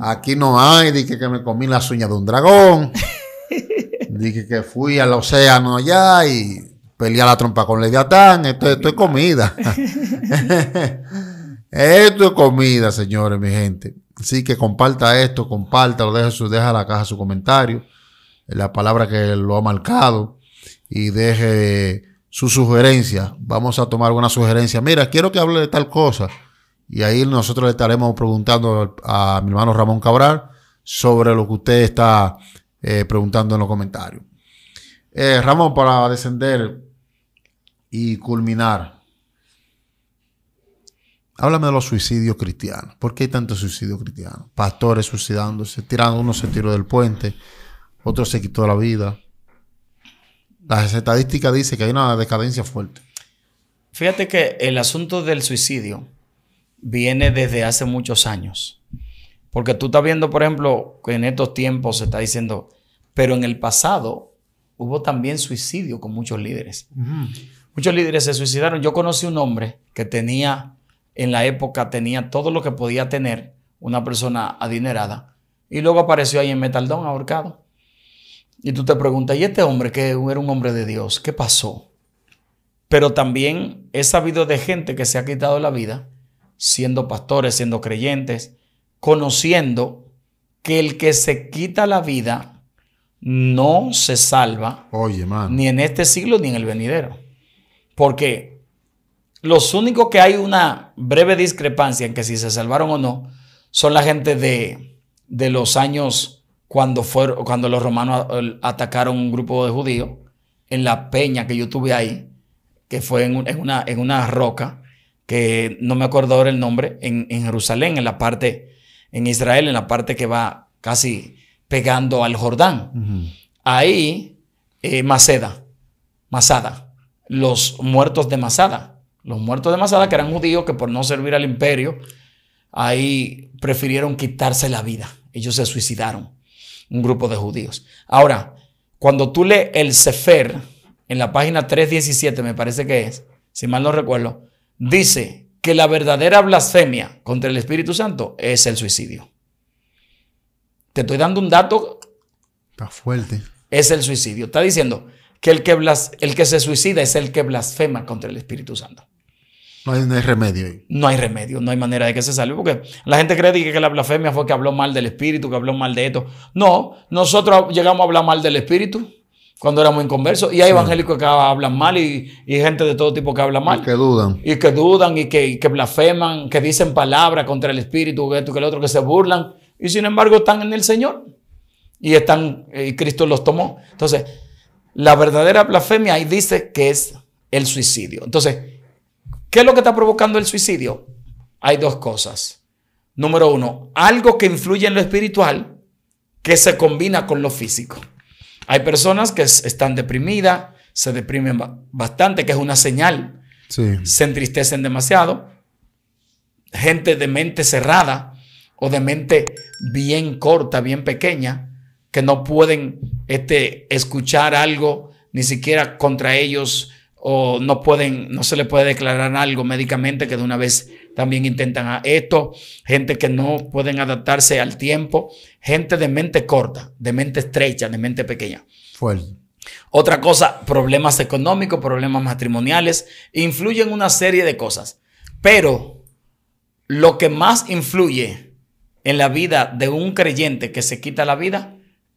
Aquí no hay, dije que me comí las uñas de un dragón. <laughs> dije que fui al océano allá y peleé a la trompa con Leviatán. Esto, esto es comida. <laughs> esto es comida, señores, mi gente. Así que comparta esto, compártalo, deja, su, deja la caja su comentario la palabra que lo ha marcado y deje su sugerencia. Vamos a tomar una sugerencia. Mira, quiero que hable de tal cosa. Y ahí nosotros le estaremos preguntando a mi hermano Ramón Cabral sobre lo que usted está eh, preguntando en los comentarios. Eh, Ramón, para descender y culminar, háblame de los suicidios cristianos. ¿Por qué hay tantos suicidios cristianos Pastores suicidándose, tirando uno se tiró del puente, otro se quitó la vida. Las estadísticas dicen que hay una decadencia fuerte. Fíjate que el asunto del suicidio viene desde hace muchos años. Porque tú estás viendo, por ejemplo, que en estos tiempos se está diciendo, pero en el pasado hubo también suicidio con muchos líderes. Muchos líderes se suicidaron. Yo conocí un hombre que tenía, en la época, tenía todo lo que podía tener una persona adinerada. Y luego apareció ahí en Metaldón ahorcado. Y tú te preguntas, ¿y este hombre que era un hombre de Dios? ¿Qué pasó? Pero también he sabido de gente que se ha quitado la vida, siendo pastores, siendo creyentes, conociendo que el que se quita la vida no se salva Oye, ni en este siglo ni en el venidero. Porque los únicos que hay una breve discrepancia en que si se salvaron o no son la gente de, de los años cuando, fueron, cuando los romanos atacaron un grupo de judíos en la peña que yo tuve ahí, que fue en, una, en una roca, que no me acuerdo ahora el nombre, en, Jerusalén, en la parte, en Israel, en la parte que va casi pegando al Jordán. Ahí, eh, Maceda, Masada, los muertos de Masada, los muertos de Masada, que eran judíos que por no servir al imperio, ahí prefirieron quitarse la vida. Ellos se suicidaron un grupo de judíos. Ahora, cuando tú lees el Sefer, en la página 317 me parece que es, si mal no recuerdo, dice que la verdadera blasfemia contra el Espíritu Santo es el suicidio. Te estoy dando un dato. Está fuerte. Es el suicidio. Está diciendo que el que, el que se suicida es el que blasfema contra el Espíritu Santo. No hay, remedio No hay remedio, no hay manera de que se salve, porque la gente cree que, la blasfemia fue que habló mal del espíritu, que habló mal de esto. No, nosotros llegamos a hablar mal del espíritu cuando éramos inconversos. Y hay evangélicos que hablan mal y, gente de todo tipo que habla mal. Y que dudan. Y que dudan y que, blasfeman, que dicen palabras contra el espíritu, que esto, que el otro, que se burlan. Y sin embargo están en el Señor. Y están, eh, y Cristo los tomó. Entonces, la verdadera blasfemia ahí dice que es el suicidio. Entonces, ¿Qué es lo que está provocando el suicidio? Hay dos cosas. Número uno, algo que influye en lo espiritual que se combina con lo físico. Hay personas que están deprimidas, se deprimen bastante, que es una señal. Sí. Se entristecen demasiado. Gente de mente cerrada o de mente bien corta, bien pequeña, que no pueden este, escuchar algo ni siquiera contra ellos o no pueden, no se le puede declarar algo médicamente, que de una vez también intentan a esto, gente que no pueden adaptarse al tiempo, gente de mente corta, de mente estrecha, de mente pequeña. Fuerte. Otra cosa, problemas económicos, problemas matrimoniales, influyen una serie de cosas, pero lo que más influye en la vida de un creyente que se quita la vida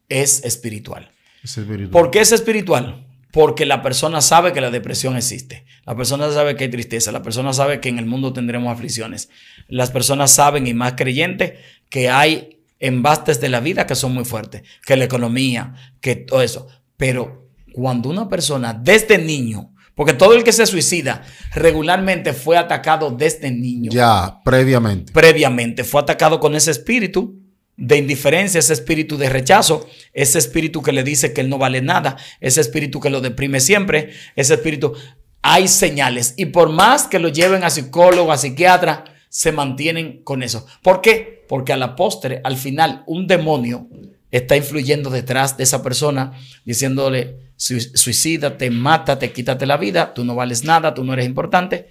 es espiritual. Es espiritual. ¿Por qué es espiritual? porque la persona sabe que la depresión existe, la persona sabe que hay tristeza, la persona sabe que en el mundo tendremos aflicciones, las personas saben y más creyentes que hay embastes de la vida que son muy fuertes, que la economía, que todo eso. Pero cuando una persona desde este niño, porque todo el que se suicida regularmente fue atacado desde este niño. Ya, previamente. Previamente, fue atacado con ese espíritu de indiferencia, ese espíritu de rechazo, ese espíritu que le dice que él no vale nada, ese espíritu que lo deprime siempre, ese espíritu. Hay señales y por más que lo lleven a psicólogo, a psiquiatra, se mantienen con eso. ¿Por qué? Porque a la postre, al final, un demonio está influyendo detrás de esa persona, diciéndole, suicídate, mátate, quítate la vida, tú no vales nada, tú no eres importante.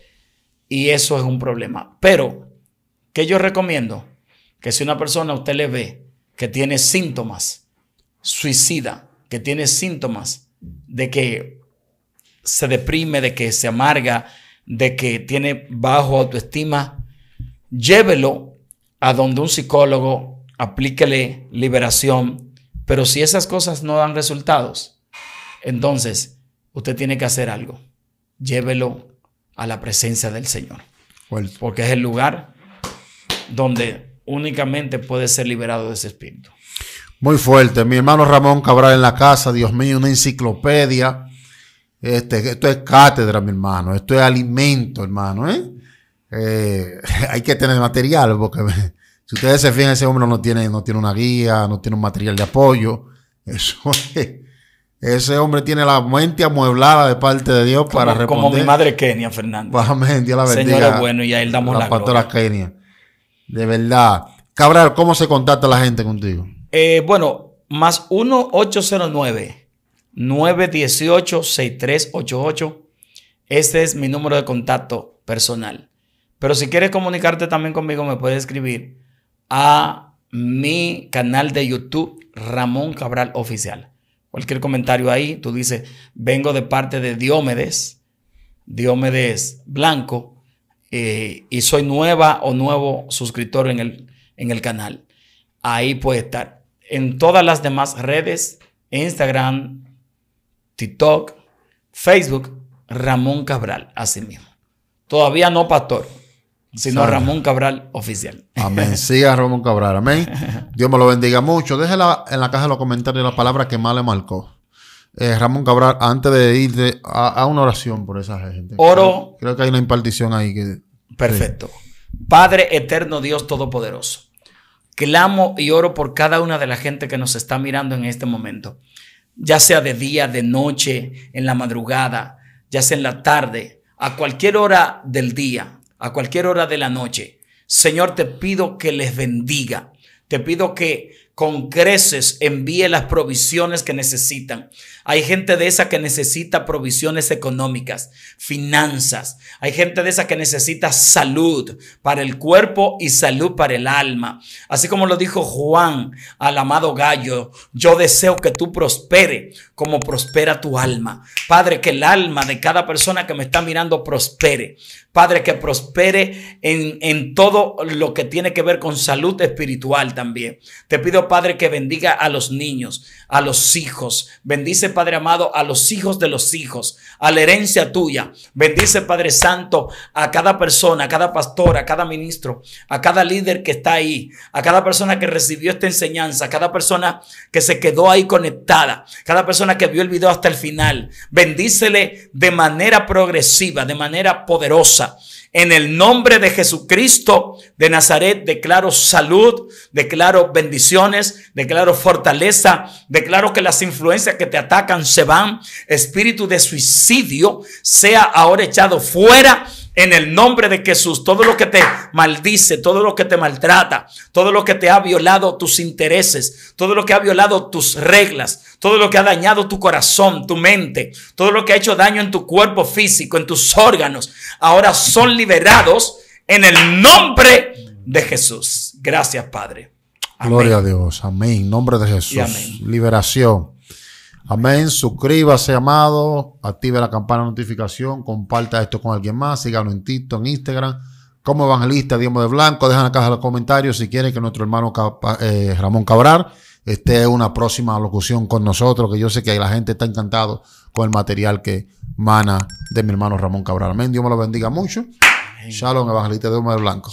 Y eso es un problema. Pero, ¿qué yo recomiendo? que si una persona usted le ve que tiene síntomas suicida, que tiene síntomas de que se deprime, de que se amarga, de que tiene bajo autoestima, llévelo a donde un psicólogo, aplíquele liberación, pero si esas cosas no dan resultados, entonces usted tiene que hacer algo. Llévelo a la presencia del Señor. Porque es el lugar donde únicamente puede ser liberado de ese espíritu. Muy fuerte. Mi hermano Ramón Cabral en la casa, Dios mío, una enciclopedia. Este, esto es cátedra, mi hermano. Esto es alimento, hermano. ¿eh? Eh, <laughs> hay que tener material, porque si ustedes se fijan, ese hombre no tiene, no tiene una guía, no tiene un material de apoyo. Eso <laughs> Ese hombre tiene la mente amueblada de parte de Dios para responder. Como mi madre Kenia, Fernando. Amén, Dios la bendiga. Señor es bueno y a él damos la, de verdad. Cabral, ¿cómo se contacta la gente contigo? Eh, bueno, más 1-809-918-6388. Este es mi número de contacto personal. Pero si quieres comunicarte también conmigo, me puedes escribir a mi canal de YouTube, Ramón Cabral Oficial. Cualquier comentario ahí, tú dices, vengo de parte de Diómedes, Diómedes Blanco, eh, y soy nueva o nuevo suscriptor en el, en el canal. Ahí puede estar. En todas las demás redes, Instagram, TikTok, Facebook, Ramón Cabral, así mismo. Todavía no pastor, sino Ramón Cabral oficial. Amén. <laughs> Siga Ramón Cabral, amén. <laughs> Dios me lo bendiga mucho. Déjela en la caja de los comentarios la palabra que más le marcó. Eh, Ramón Cabral, antes de ir a, una oración por esa gente. Oro. Creo, que hay una impartición ahí que. Perfecto. Padre eterno Dios Todopoderoso, clamo y oro por cada una de la gente que nos está mirando en este momento, ya sea de día, de noche, en la madrugada, ya sea en la tarde, a cualquier hora del día, a cualquier hora de la noche. Señor, te pido que les bendiga. Te pido que con creces envíe las provisiones que necesitan. Hay gente de esa que necesita provisiones económicas, finanzas. Hay gente de esa que necesita salud para el cuerpo y salud para el alma. Así como lo dijo Juan al amado Gallo, yo deseo que tú prospere como prospera tu alma. Padre, que el alma de cada persona que me está mirando prospere. Padre, que prospere en, todo lo que tiene que ver con salud espiritual también. Te pido Padre, que bendiga a los niños, a los hijos. Bendice, Padre amado, a los hijos de los hijos, a la herencia tuya. Bendice, Padre Santo, a cada persona, a cada pastor, a cada ministro, a cada líder que está ahí, a cada persona que recibió esta enseñanza, a cada persona que se quedó ahí conectada, cada persona que vio el video hasta el final. Bendícele de manera progresiva, de manera poderosa. En el nombre de Jesucristo de Nazaret declaro salud, declaro bendiciones, declaro fortaleza, declaro que las influencias que te atacan se van. Espíritu de suicidio sea ahora echado fuera en el nombre de Jesús, todo lo que te maldice, todo lo que te maltrata, todo lo que te ha violado tus intereses, todo lo que ha violado tus reglas, todo lo que ha dañado tu corazón, tu mente, todo lo que ha hecho daño en tu cuerpo físico, en tus órganos, ahora son liberados en el nombre de Jesús. Gracias, Padre. Gloria a Dios. Amén. Nombre de Jesús. Liberación. Amén. Suscríbase, amado. Active la campana de notificación. Comparta esto con alguien más. Síganos en TikTok, en Instagram. Como evangelista, Dios de Blanco. acá en los comentarios si quieren que nuestro hermano eh, Ramón Cabral esté en una próxima locución con nosotros. Que yo sé que la gente está encantado con el material que mana de mi hermano Ramón Cabral. Amén. Dios me lo bendiga mucho. Shalom, evangelista Dios de Blanco.